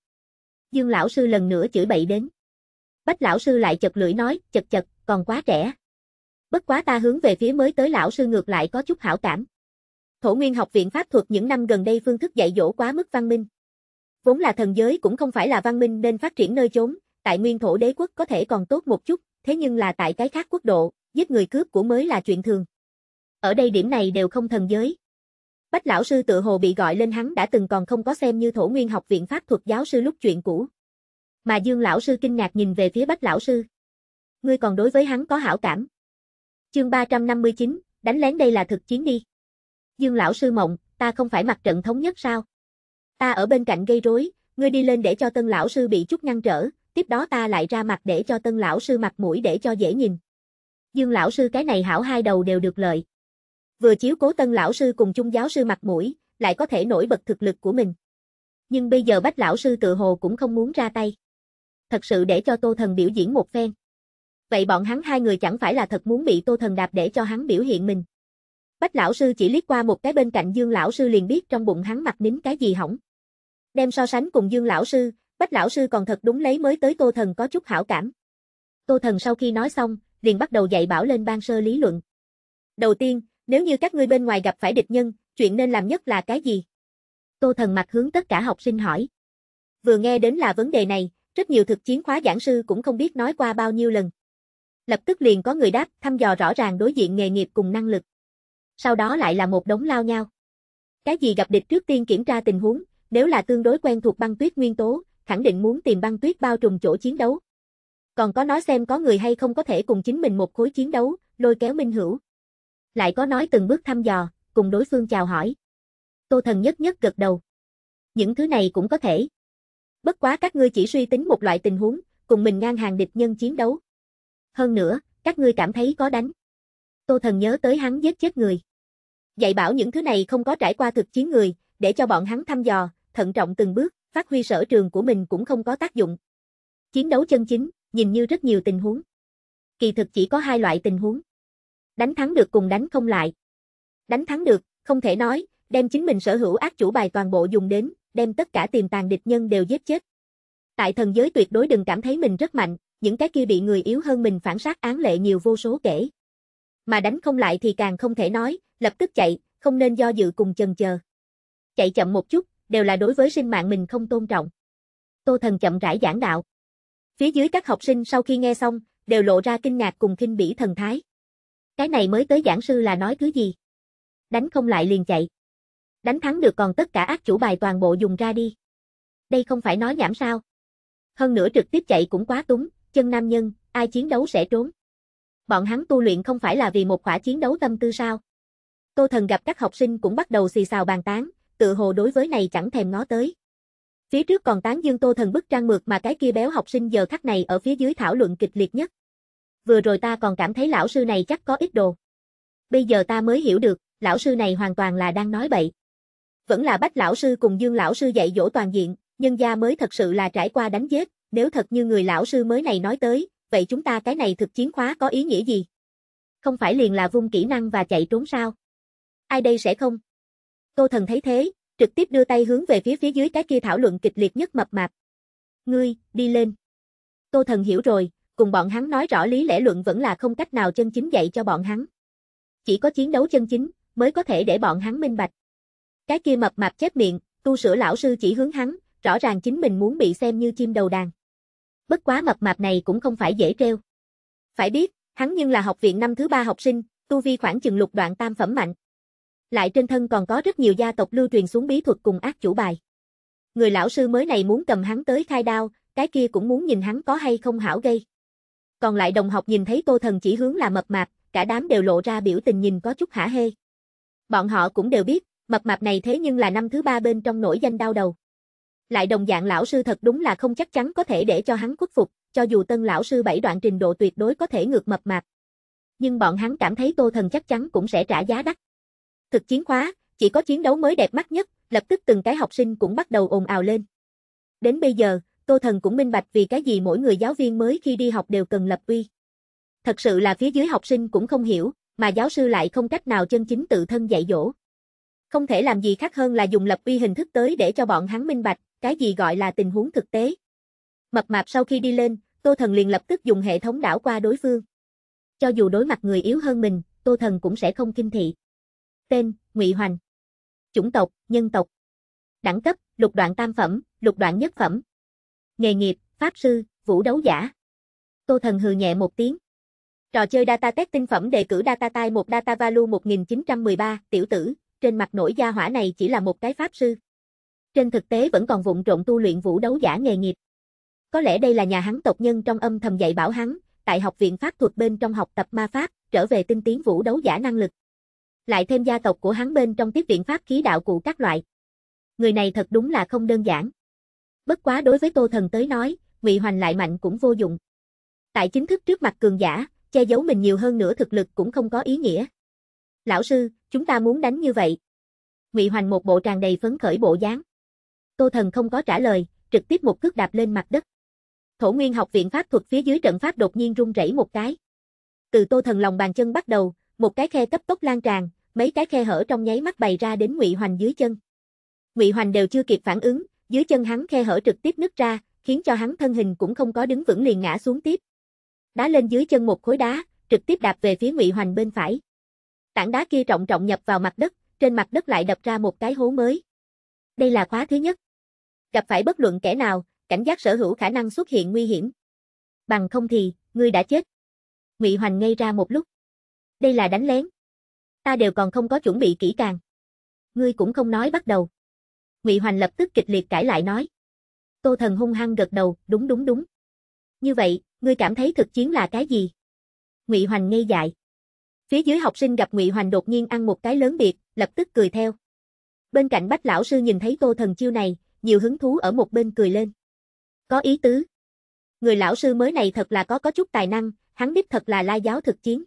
Dương lão sư lần nữa chửi bậy đến. Bách lão sư lại chật lưỡi nói, chật chật, còn quá trẻ. Bất quá ta hướng về phía mới tới lão sư ngược lại có chút hảo cảm. Thổ Nguyên học viện pháp thuật những năm gần đây phương thức dạy dỗ quá mức văn minh. Vốn là thần giới cũng không phải là văn minh nên phát triển nơi chốn, tại nguyên thổ đế quốc có thể còn tốt một chút, thế nhưng là tại cái khác quốc độ, giết người cướp của mới là chuyện thường. Ở đây điểm này đều không thần giới. Bách lão sư tự hồ bị gọi lên hắn đã từng còn không có xem như thổ nguyên học viện pháp thuật giáo sư lúc chuyện cũ. Mà Dương lão sư kinh ngạc nhìn về phía Bách lão sư. Ngươi còn đối với hắn có hảo cảm. Chương 359, đánh lén đây là thực chiến đi. Dương lão sư mộng, ta không phải mặt trận thống nhất sao? Ta ở bên cạnh gây rối, ngươi đi lên để cho tân lão sư bị chút ngăn trở, tiếp đó ta lại ra mặt để cho tân lão sư mặt mũi để cho dễ nhìn. Dương lão sư cái này hảo hai đầu đều được lợi. Vừa chiếu cố tân lão sư cùng chung giáo sư mặt mũi, lại có thể nổi bật thực lực của mình. Nhưng bây giờ bách lão sư tự hồ cũng không muốn ra tay. Thật sự để cho tô thần biểu diễn một phen. Vậy bọn hắn hai người chẳng phải là thật muốn bị tô thần đạp để cho hắn biểu hiện mình. Bách lão sư chỉ liếc qua một cái bên cạnh Dương lão sư liền biết trong bụng hắn mặt nín cái gì hỏng. Đem so sánh cùng Dương lão sư, Quách lão sư còn thật đúng lấy mới tới Tô Thần có chút hảo cảm. Tô Thần sau khi nói xong, liền bắt đầu dạy bảo lên ban sơ lý luận. Đầu tiên, nếu như các ngươi bên ngoài gặp phải địch nhân, chuyện nên làm nhất là cái gì? Tô Thần mặt hướng tất cả học sinh hỏi. Vừa nghe đến là vấn đề này, rất nhiều thực chiến khóa giảng sư cũng không biết nói qua bao nhiêu lần. Lập tức liền có người đáp thăm dò rõ ràng đối diện nghề nghiệp cùng năng lực. Sau đó lại là một đống lao nhau. Cái gì gặp địch trước tiên kiểm tra tình huống, nếu là tương đối quen thuộc băng tuyết nguyên tố, khẳng định muốn tìm băng tuyết bao trùm chỗ chiến đấu. Còn có nói xem có người hay không có thể cùng chính mình một khối chiến đấu, lôi kéo Minh Hữu. Lại có nói từng bước thăm dò, cùng đối phương chào hỏi. Tô Thần nhất nhất gật đầu. Những thứ này cũng có thể. Bất quá các ngươi chỉ suy tính một loại tình huống, cùng mình ngang hàng địch nhân chiến đấu. Hơn nữa, các ngươi cảm thấy có đánh. Tô Thần nhớ tới hắn giết chết người. Dạy bảo những thứ này không có trải qua thực chiến người, để cho bọn hắn thăm dò, thận trọng từng bước phát huy sở trường của mình cũng không có tác dụng. Chiến đấu chân chính, nhìn như rất nhiều tình huống. Kỳ thực chỉ có hai loại tình huống. Đánh thắng được cùng đánh không lại. Đánh thắng được, không thể nói, đem chính mình sở hữu ác chủ bài toàn bộ dùng đến, đem tất cả tiềm tàng địch nhân đều giết chết. Tại thần giới tuyệt đối đừng cảm thấy mình rất mạnh, những cái kia bị người yếu hơn mình phản sát án lệ nhiều vô số kể. Mà đánh không lại thì càng không thể nói, lập tức chạy, không nên do dự cùng chần chờ. Chạy chậm một chút, đều là đối với sinh mạng mình không tôn trọng. Tô Thần chậm rãi giảng đạo. Phía dưới các học sinh sau khi nghe xong, đều lộ ra kinh ngạc cùng kinh bỉ thần thái. Cái này mới tới giảng sư là nói thứ gì? Đánh không lại liền chạy. Đánh thắng được còn tất cả ác chủ bài toàn bộ dùng ra đi. Đây không phải nói nhảm sao. Hơn nữa trực tiếp chạy cũng quá túng, chân nam nhân, ai chiến đấu sẽ trốn. Bọn hắn tu luyện không phải là vì một khỏa chiến đấu tâm tư sao. Tô Thần gặp các học sinh cũng bắt đầu xì xào bàn tán, tự hồ đối với này chẳng thèm ngó tới. Phía trước còn tán dương Tô Thần bức trang mượt mà cái kia béo học sinh giờ khắc này ở phía dưới thảo luận kịch liệt nhất. Vừa rồi ta còn cảm thấy lão sư này chắc có ít đồ. Bây giờ ta mới hiểu được, lão sư này hoàn toàn là đang nói bậy. Vẫn là bách lão sư cùng dương lão sư dạy dỗ toàn diện, nhân gia mới thật sự là trải qua đánh giết, nếu thật như người lão sư mới này nói tới, vậy chúng ta cái này thực chiến khóa có ý nghĩa gì? Không phải liền là vung kỹ năng và chạy trốn sao? Ai đây sẽ không? Tô thần thấy thế, trực tiếp đưa tay hướng về phía phía dưới cái kia thảo luận kịch liệt nhất mập mạp. Ngươi, đi lên. Tô thần hiểu rồi, cùng bọn hắn nói rõ lý lẽ luận vẫn là không cách nào chân chính dạy cho bọn hắn. Chỉ có chiến đấu chân chính, mới có thể để bọn hắn minh bạch. Cái kia mập mạp chép miệng, tu sửa lão sư chỉ hướng hắn, rõ ràng chính mình muốn bị xem như chim đầu đàn. Bất quá mập mạp này cũng không phải dễ treo. Phải biết, hắn nhưng là học viện năm thứ ba học sinh, tu vi khoảng chừng lục đoạn tam phẩm mạnh lại trên thân còn có rất nhiều gia tộc lưu truyền xuống bí thuật cùng ác chủ bài. Người lão sư mới này muốn cầm hắn tới khai đao, cái kia cũng muốn nhìn hắn có hay không hảo gây. Còn lại đồng học nhìn thấy Tô Thần chỉ hướng là mập mạp, cả đám đều lộ ra biểu tình nhìn có chút hả hê. Bọn họ cũng đều biết, mập mạp này thế nhưng là năm thứ ba bên trong nổi danh đau đầu. Lại đồng dạng lão sư thật đúng là không chắc chắn có thể để cho hắn khuất phục, cho dù tân lão sư bảy đoạn trình độ tuyệt đối có thể ngược mập mạp. Nhưng bọn hắn cảm thấy Tô Thần chắc chắn cũng sẽ trả giá đắt thực chiến khóa, chỉ có chiến đấu mới đẹp mắt nhất, lập tức từng cái học sinh cũng bắt đầu ồn ào lên. Đến bây giờ, Tô Thần cũng minh bạch vì cái gì mỗi người giáo viên mới khi đi học đều cần lập uy. Thật sự là phía dưới học sinh cũng không hiểu, mà giáo sư lại không cách nào chân chính tự thân dạy dỗ. Không thể làm gì khác hơn là dùng lập uy hình thức tới để cho bọn hắn minh bạch, cái gì gọi là tình huống thực tế. Mập mạp sau khi đi lên, Tô Thần liền lập tức dùng hệ thống đảo qua đối phương. Cho dù đối mặt người yếu hơn mình, Tô Thần cũng sẽ không kinh thị. Tên, Ngụy Hoành. Chủng tộc, nhân tộc. Đẳng cấp, lục đoạn tam phẩm, lục đoạn nhất phẩm. Nghề nghiệp, Pháp sư, vũ đấu giả. Tô Thần hừ nhẹ một tiếng. Trò chơi data test tinh phẩm đề cử data tai một data value 1913, tiểu tử, trên mặt nổi gia hỏa này chỉ là một cái pháp sư. Trên thực tế vẫn còn vụng trộn tu luyện vũ đấu giả nghề nghiệp. Có lẽ đây là nhà hắn tộc nhân trong âm thầm dạy bảo hắn, tại học viện pháp thuật bên trong học tập ma pháp, trở về tinh tiến vũ đấu giả năng lực lại thêm gia tộc của hắn bên trong tiếp viện pháp khí đạo cụ các loại. Người này thật đúng là không đơn giản. Bất quá đối với Tô Thần tới nói, Ngụy Hoành lại mạnh cũng vô dụng. Tại chính thức trước mặt cường giả, che giấu mình nhiều hơn nữa thực lực cũng không có ý nghĩa. Lão sư, chúng ta muốn đánh như vậy. Ngụy Hoành một bộ tràn đầy phấn khởi bộ dáng. Tô Thần không có trả lời, trực tiếp một cước đạp lên mặt đất. Thổ Nguyên học viện pháp thuật phía dưới trận pháp đột nhiên rung rẩy một cái. Từ Tô Thần lòng bàn chân bắt đầu, một cái khe cấp tốc lan tràn, mấy cái khe hở trong nháy mắt bày ra đến Ngụy Hoành dưới chân. Ngụy Hoành đều chưa kịp phản ứng, dưới chân hắn khe hở trực tiếp nứt ra, khiến cho hắn thân hình cũng không có đứng vững liền ngã xuống tiếp. Đá lên dưới chân một khối đá, trực tiếp đạp về phía Ngụy Hoành bên phải. Tảng đá kia trọng trọng nhập vào mặt đất, trên mặt đất lại đập ra một cái hố mới. Đây là khóa thứ nhất. Gặp phải bất luận kẻ nào, cảnh giác sở hữu khả năng xuất hiện nguy hiểm. Bằng không thì, ngươi đã chết. Ngụy Hoành ngây ra một lúc. Đây là đánh lén ta đều còn không có chuẩn bị kỹ càng. Ngươi cũng không nói bắt đầu. Ngụy Hoành lập tức kịch liệt cãi lại nói. Tô Thần hung hăng gật đầu, đúng đúng đúng. Như vậy, ngươi cảm thấy thực chiến là cái gì? Ngụy Hoành ngây dại. Phía dưới học sinh gặp Ngụy Hoành đột nhiên ăn một cái lớn biệt, lập tức cười theo. Bên cạnh Bách lão sư nhìn thấy Tô Thần chiêu này, nhiều hứng thú ở một bên cười lên. Có ý tứ. Người lão sư mới này thật là có có chút tài năng, hắn biết thật là lai giáo thực chiến.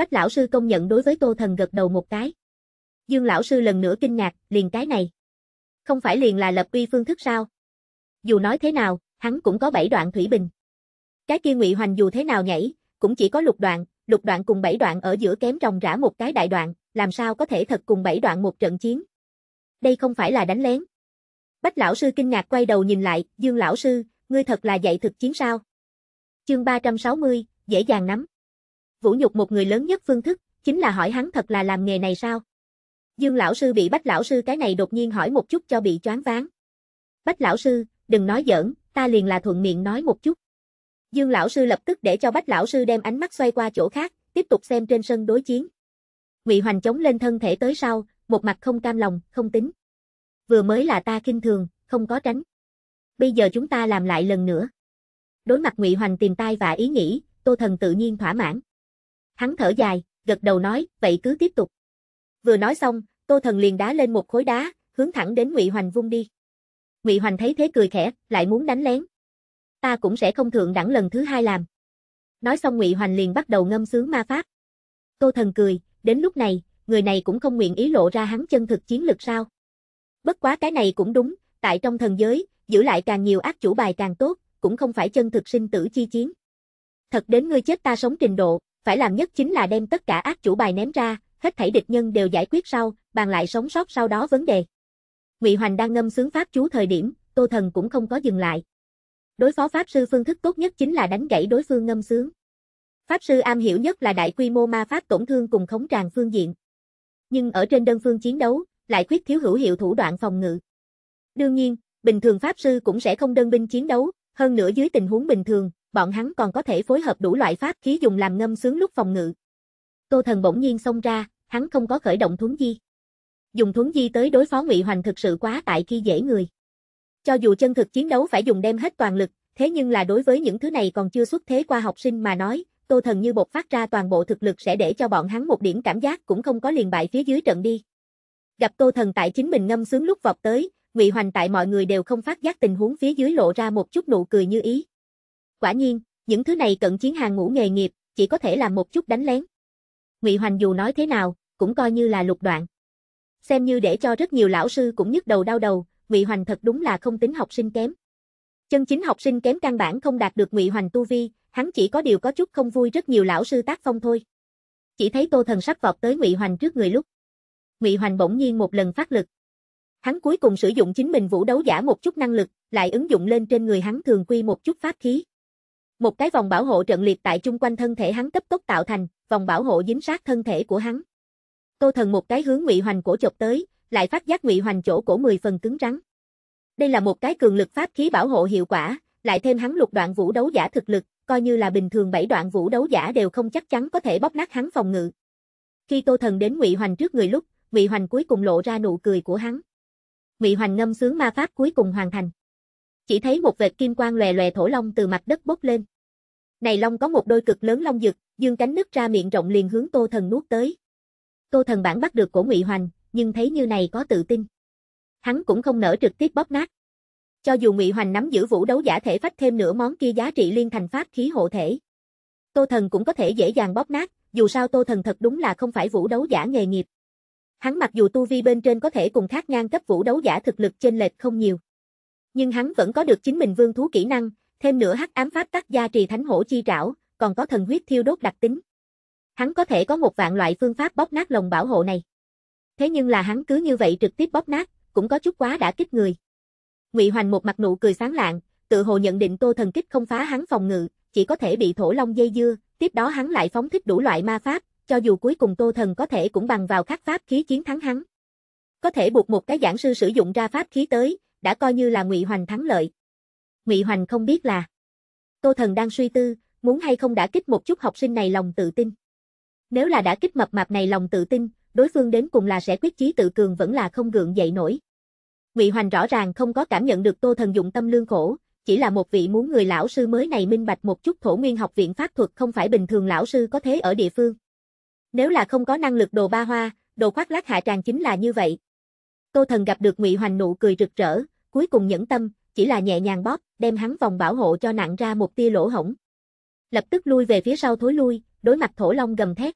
Bách lão sư công nhận đối với Tô Thần gật đầu một cái. Dương lão sư lần nữa kinh ngạc, liền cái này. Không phải liền là lập uy phương thức sao? Dù nói thế nào, hắn cũng có bảy đoạn thủy bình. Cái kia Ngụy Hoành dù thế nào nhảy, cũng chỉ có lục đoạn, lục đoạn cùng bảy đoạn ở giữa kém trồng rã một cái đại đoạn, làm sao có thể thật cùng bảy đoạn một trận chiến. Đây không phải là đánh lén. Bách lão sư kinh ngạc quay đầu nhìn lại, Dương lão sư, ngươi thật là dạy thực chiến sao? Chương 360, dễ dàng nắm vũ nhục một người lớn nhất phương thức, chính là hỏi hắn thật là làm nghề này sao? Dương lão sư bị Bách lão sư cái này đột nhiên hỏi một chút cho bị choáng váng. Bách lão sư, đừng nói giỡn, ta liền là thuận miệng nói một chút. Dương lão sư lập tức để cho Bách lão sư đem ánh mắt xoay qua chỗ khác, tiếp tục xem trên sân đối chiến. Ngụy Hoành chống lên thân thể tới sau, một mặt không cam lòng, không tính. Vừa mới là ta kinh thường, không có tránh. Bây giờ chúng ta làm lại lần nữa. Đối mặt Ngụy Hoành tìm tai và ý nghĩ, Tô Thần tự nhiên thỏa mãn. Hắn thở dài, gật đầu nói, vậy cứ tiếp tục. Vừa nói xong, Tô Thần liền đá lên một khối đá, hướng thẳng đến Ngụy Hoành vung đi. Ngụy Hoành thấy thế cười khẽ, lại muốn đánh lén. Ta cũng sẽ không thượng đẳng lần thứ hai làm. Nói xong Ngụy Hoành liền bắt đầu ngâm sướng ma pháp. Tô Thần cười, đến lúc này, người này cũng không nguyện ý lộ ra hắn chân thực chiến lực sao? Bất quá cái này cũng đúng, tại trong thần giới, giữ lại càng nhiều ác chủ bài càng tốt, cũng không phải chân thực sinh tử chi chiến. Thật đến ngươi chết ta sống trình độ, phải làm nhất chính là đem tất cả ác chủ bài ném ra, hết thảy địch nhân đều giải quyết sau, bàn lại sống sót sau đó vấn đề. Ngụy Hoành đang ngâm sướng pháp chú thời điểm, Tô Thần cũng không có dừng lại. Đối phó pháp sư phương thức tốt nhất chính là đánh gãy đối phương ngâm sướng. Pháp sư am hiểu nhất là đại quy mô ma pháp tổn thương cùng khống tràn phương diện. Nhưng ở trên đơn phương chiến đấu, lại khuyết thiếu hữu hiệu thủ đoạn phòng ngự. Đương nhiên, bình thường pháp sư cũng sẽ không đơn binh chiến đấu, hơn nữa dưới tình huống bình thường, bọn hắn còn có thể phối hợp đủ loại pháp khí dùng làm ngâm sướng lúc phòng ngự. Tô Thần bỗng nhiên xông ra, hắn không có khởi động thuấn di. Dùng thuấn di tới đối phó Ngụy Hoành thực sự quá tại khi dễ người. Cho dù chân thực chiến đấu phải dùng đem hết toàn lực, thế nhưng là đối với những thứ này còn chưa xuất thế qua học sinh mà nói, Tô Thần như bột phát ra toàn bộ thực lực sẽ để cho bọn hắn một điểm cảm giác cũng không có liền bại phía dưới trận đi. Gặp Tô Thần tại chính mình ngâm sướng lúc vọt tới, Ngụy Hoành tại mọi người đều không phát giác tình huống phía dưới lộ ra một chút nụ cười như ý. Quả nhiên, những thứ này cận chiến hàng ngũ nghề nghiệp, chỉ có thể làm một chút đánh lén. Ngụy Hoành dù nói thế nào, cũng coi như là lục đoạn. Xem như để cho rất nhiều lão sư cũng nhức đầu đau đầu, Ngụy Hoành thật đúng là không tính học sinh kém. Chân chính học sinh kém căn bản không đạt được Ngụy Hoành tu vi, hắn chỉ có điều có chút không vui rất nhiều lão sư tác phong thôi. Chỉ thấy Tô Thần sắc vọt tới Ngụy Hoành trước người lúc. Ngụy Hoành bỗng nhiên một lần phát lực. Hắn cuối cùng sử dụng chính mình vũ đấu giả một chút năng lực, lại ứng dụng lên trên người hắn thường quy một chút pháp khí. Một cái vòng bảo hộ trận liệt tại chung quanh thân thể hắn cấp tốc tạo thành, vòng bảo hộ dính sát thân thể của hắn. Tô Thần một cái hướng Ngụy Hoành cổ chộp tới, lại phát giác Ngụy Hoành chỗ cổ mười phần cứng rắn. Đây là một cái cường lực pháp khí bảo hộ hiệu quả, lại thêm hắn lục đoạn vũ đấu giả thực lực, coi như là bình thường bảy đoạn vũ đấu giả đều không chắc chắn có thể bóp nát hắn phòng ngự. Khi Tô Thần đến Ngụy Hoành trước người lúc, Ngụy Hoành cuối cùng lộ ra nụ cười của hắn. Ngụy Hoành ngâm sướng ma pháp cuối cùng hoàn thành. Chỉ thấy một vệt kim quang lòe lòe thổ long từ mặt đất bốc lên. Này long có một đôi cực lớn long dực, dương cánh nứt ra miệng rộng liền hướng Tô Thần nuốt tới. Tô Thần bản bắt được cổ Ngụy Hoành, nhưng thấy như này có tự tin. Hắn cũng không nỡ trực tiếp bóp nát. Cho dù Ngụy Hoành nắm giữ vũ đấu giả thể phách thêm nửa món kia giá trị liên thành phát khí hộ thể. Tô Thần cũng có thể dễ dàng bóp nát, dù sao Tô Thần thật đúng là không phải vũ đấu giả nghề nghiệp. Hắn mặc dù tu vi bên trên có thể cùng khác ngang cấp vũ đấu giả thực lực trên lệch không nhiều. Nhưng hắn vẫn có được chính mình vương thú kỹ năng, Thêm nữa hắc ám pháp tắc gia trì thánh hổ chi trảo, còn có thần huyết thiêu đốt đặc tính. Hắn có thể có một vạn loại phương pháp bóp nát lồng bảo hộ này. Thế nhưng là hắn cứ như vậy trực tiếp bóp nát, cũng có chút quá đã kích người. Ngụy Hoành một mặt nụ cười sáng lạng, tự hồ nhận định Tô Thần Kích không phá hắn phòng ngự, chỉ có thể bị thổ long dây dưa, tiếp đó hắn lại phóng thích đủ loại ma pháp, cho dù cuối cùng Tô Thần có thể cũng bằng vào khắc pháp khí chiến thắng hắn. Có thể buộc một cái giảng sư sử dụng ra pháp khí tới, đã coi như là Ngụy Hoành thắng lợi. Ngụy Hoành không biết là Tô Thần đang suy tư, muốn hay không đã kích một chút học sinh này lòng tự tin. Nếu là đã kích mập mạp này lòng tự tin, đối phương đến cùng là sẽ quyết chí tự cường vẫn là không gượng dậy nổi. Ngụy Hoành rõ ràng không có cảm nhận được Tô Thần dụng tâm lương khổ, chỉ là một vị muốn người lão sư mới này minh bạch một chút thổ nguyên học viện pháp thuật không phải bình thường lão sư có thế ở địa phương. Nếu là không có năng lực đồ ba hoa, đồ khoác lác hạ tràng chính là như vậy. Tô Thần gặp được Ngụy Hoành nụ cười rực rỡ, cuối cùng nhẫn tâm, chỉ là nhẹ nhàng bóp, đem hắn vòng bảo hộ cho nặng ra một tia lỗ hổng. Lập tức lui về phía sau thối lui, đối mặt thổ long gầm thét.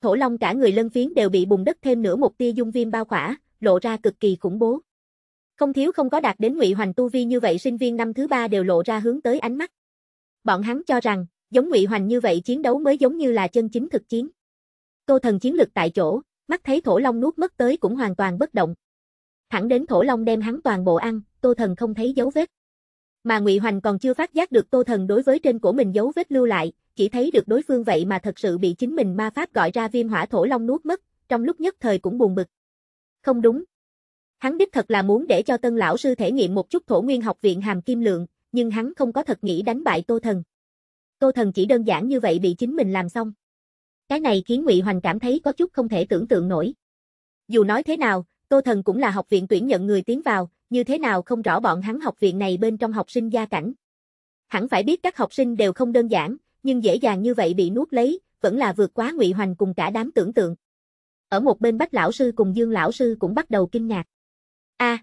Thổ long cả người lân phiến đều bị bùn đất thêm nửa một tia dung viêm bao khỏa, lộ ra cực kỳ khủng bố. Không thiếu không có đạt đến ngụy hoành tu vi như vậy sinh viên năm thứ ba đều lộ ra hướng tới ánh mắt. Bọn hắn cho rằng, giống ngụy hoành như vậy chiến đấu mới giống như là chân chính thực chiến. cô thần chiến lực tại chỗ, mắt thấy thổ long nuốt mất tới cũng hoàn toàn bất động. Thẳng đến thổ long đem hắn toàn bộ ăn, Tô Thần không thấy dấu vết. Mà Ngụy Hoành còn chưa phát giác được Tô Thần đối với trên của mình dấu vết lưu lại, chỉ thấy được đối phương vậy mà thật sự bị chính mình ma pháp gọi ra viêm hỏa thổ long nuốt mất, trong lúc nhất thời cũng buồn bực. Không đúng. Hắn đích thật là muốn để cho tân lão sư thể nghiệm một chút thổ nguyên học viện hàm kim lượng, nhưng hắn không có thật nghĩ đánh bại Tô Thần. Tô Thần chỉ đơn giản như vậy bị chính mình làm xong. Cái này khiến Ngụy Hoành cảm thấy có chút không thể tưởng tượng nổi. Dù nói thế nào, Tô Thần cũng là học viện tuyển nhận người tiến vào, như thế nào không rõ bọn hắn học viện này bên trong học sinh gia cảnh. Hẳn phải biết các học sinh đều không đơn giản, nhưng dễ dàng như vậy bị nuốt lấy, vẫn là vượt quá ngụy hoành cùng cả đám tưởng tượng. Ở một bên Bách lão sư cùng Dương lão sư cũng bắt đầu kinh ngạc. A, à,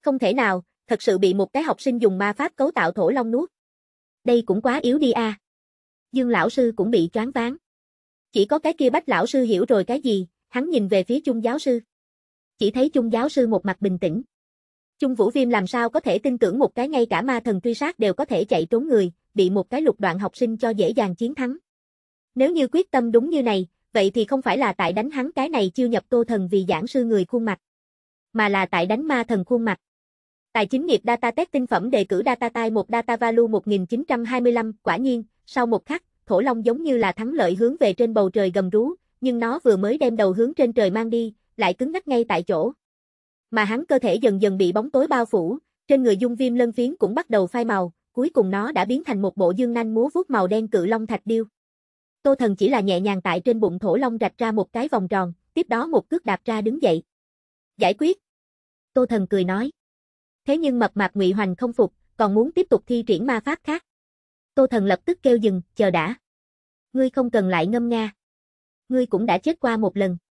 không thể nào, thật sự bị một cái học sinh dùng ma pháp cấu tạo thổ long nuốt. Đây cũng quá yếu đi a. À. Dương lão sư cũng bị choáng váng. Chỉ có cái kia Bách lão sư hiểu rồi cái gì, hắn nhìn về phía Chung giáo sư. Chỉ thấy Chung giáo sư một mặt bình tĩnh, Trung Vũ Viêm làm sao có thể tin tưởng một cái ngay cả ma thần truy sát đều có thể chạy trốn người, bị một cái lục đoạn học sinh cho dễ dàng chiến thắng. Nếu như quyết tâm đúng như này, vậy thì không phải là tại đánh hắn cái này chiêu nhập tô thần vì giảng sư người khuôn mặt, mà là tại đánh ma thần khuôn mặt. Tài chính nghiệp data test tinh phẩm đề cử data tai 1 data value 1925, quả nhiên, sau một khắc, thổ long giống như là thắng lợi hướng về trên bầu trời gầm rú, nhưng nó vừa mới đem đầu hướng trên trời mang đi, lại cứng ngắc ngay tại chỗ mà hắn cơ thể dần dần bị bóng tối bao phủ, trên người dung viêm lân phiến cũng bắt đầu phai màu, cuối cùng nó đã biến thành một bộ dương nanh múa vuốt màu đen cự long thạch điêu. Tô Thần chỉ là nhẹ nhàng tại trên bụng thổ long rạch ra một cái vòng tròn, tiếp đó một cước đạp ra đứng dậy. Giải quyết. Tô Thần cười nói. Thế nhưng mập mạp Ngụy Hoành không phục, còn muốn tiếp tục thi triển ma pháp khác. Tô Thần lập tức kêu dừng, chờ đã. Ngươi không cần lại ngâm nga. Ngươi cũng đã chết qua một lần.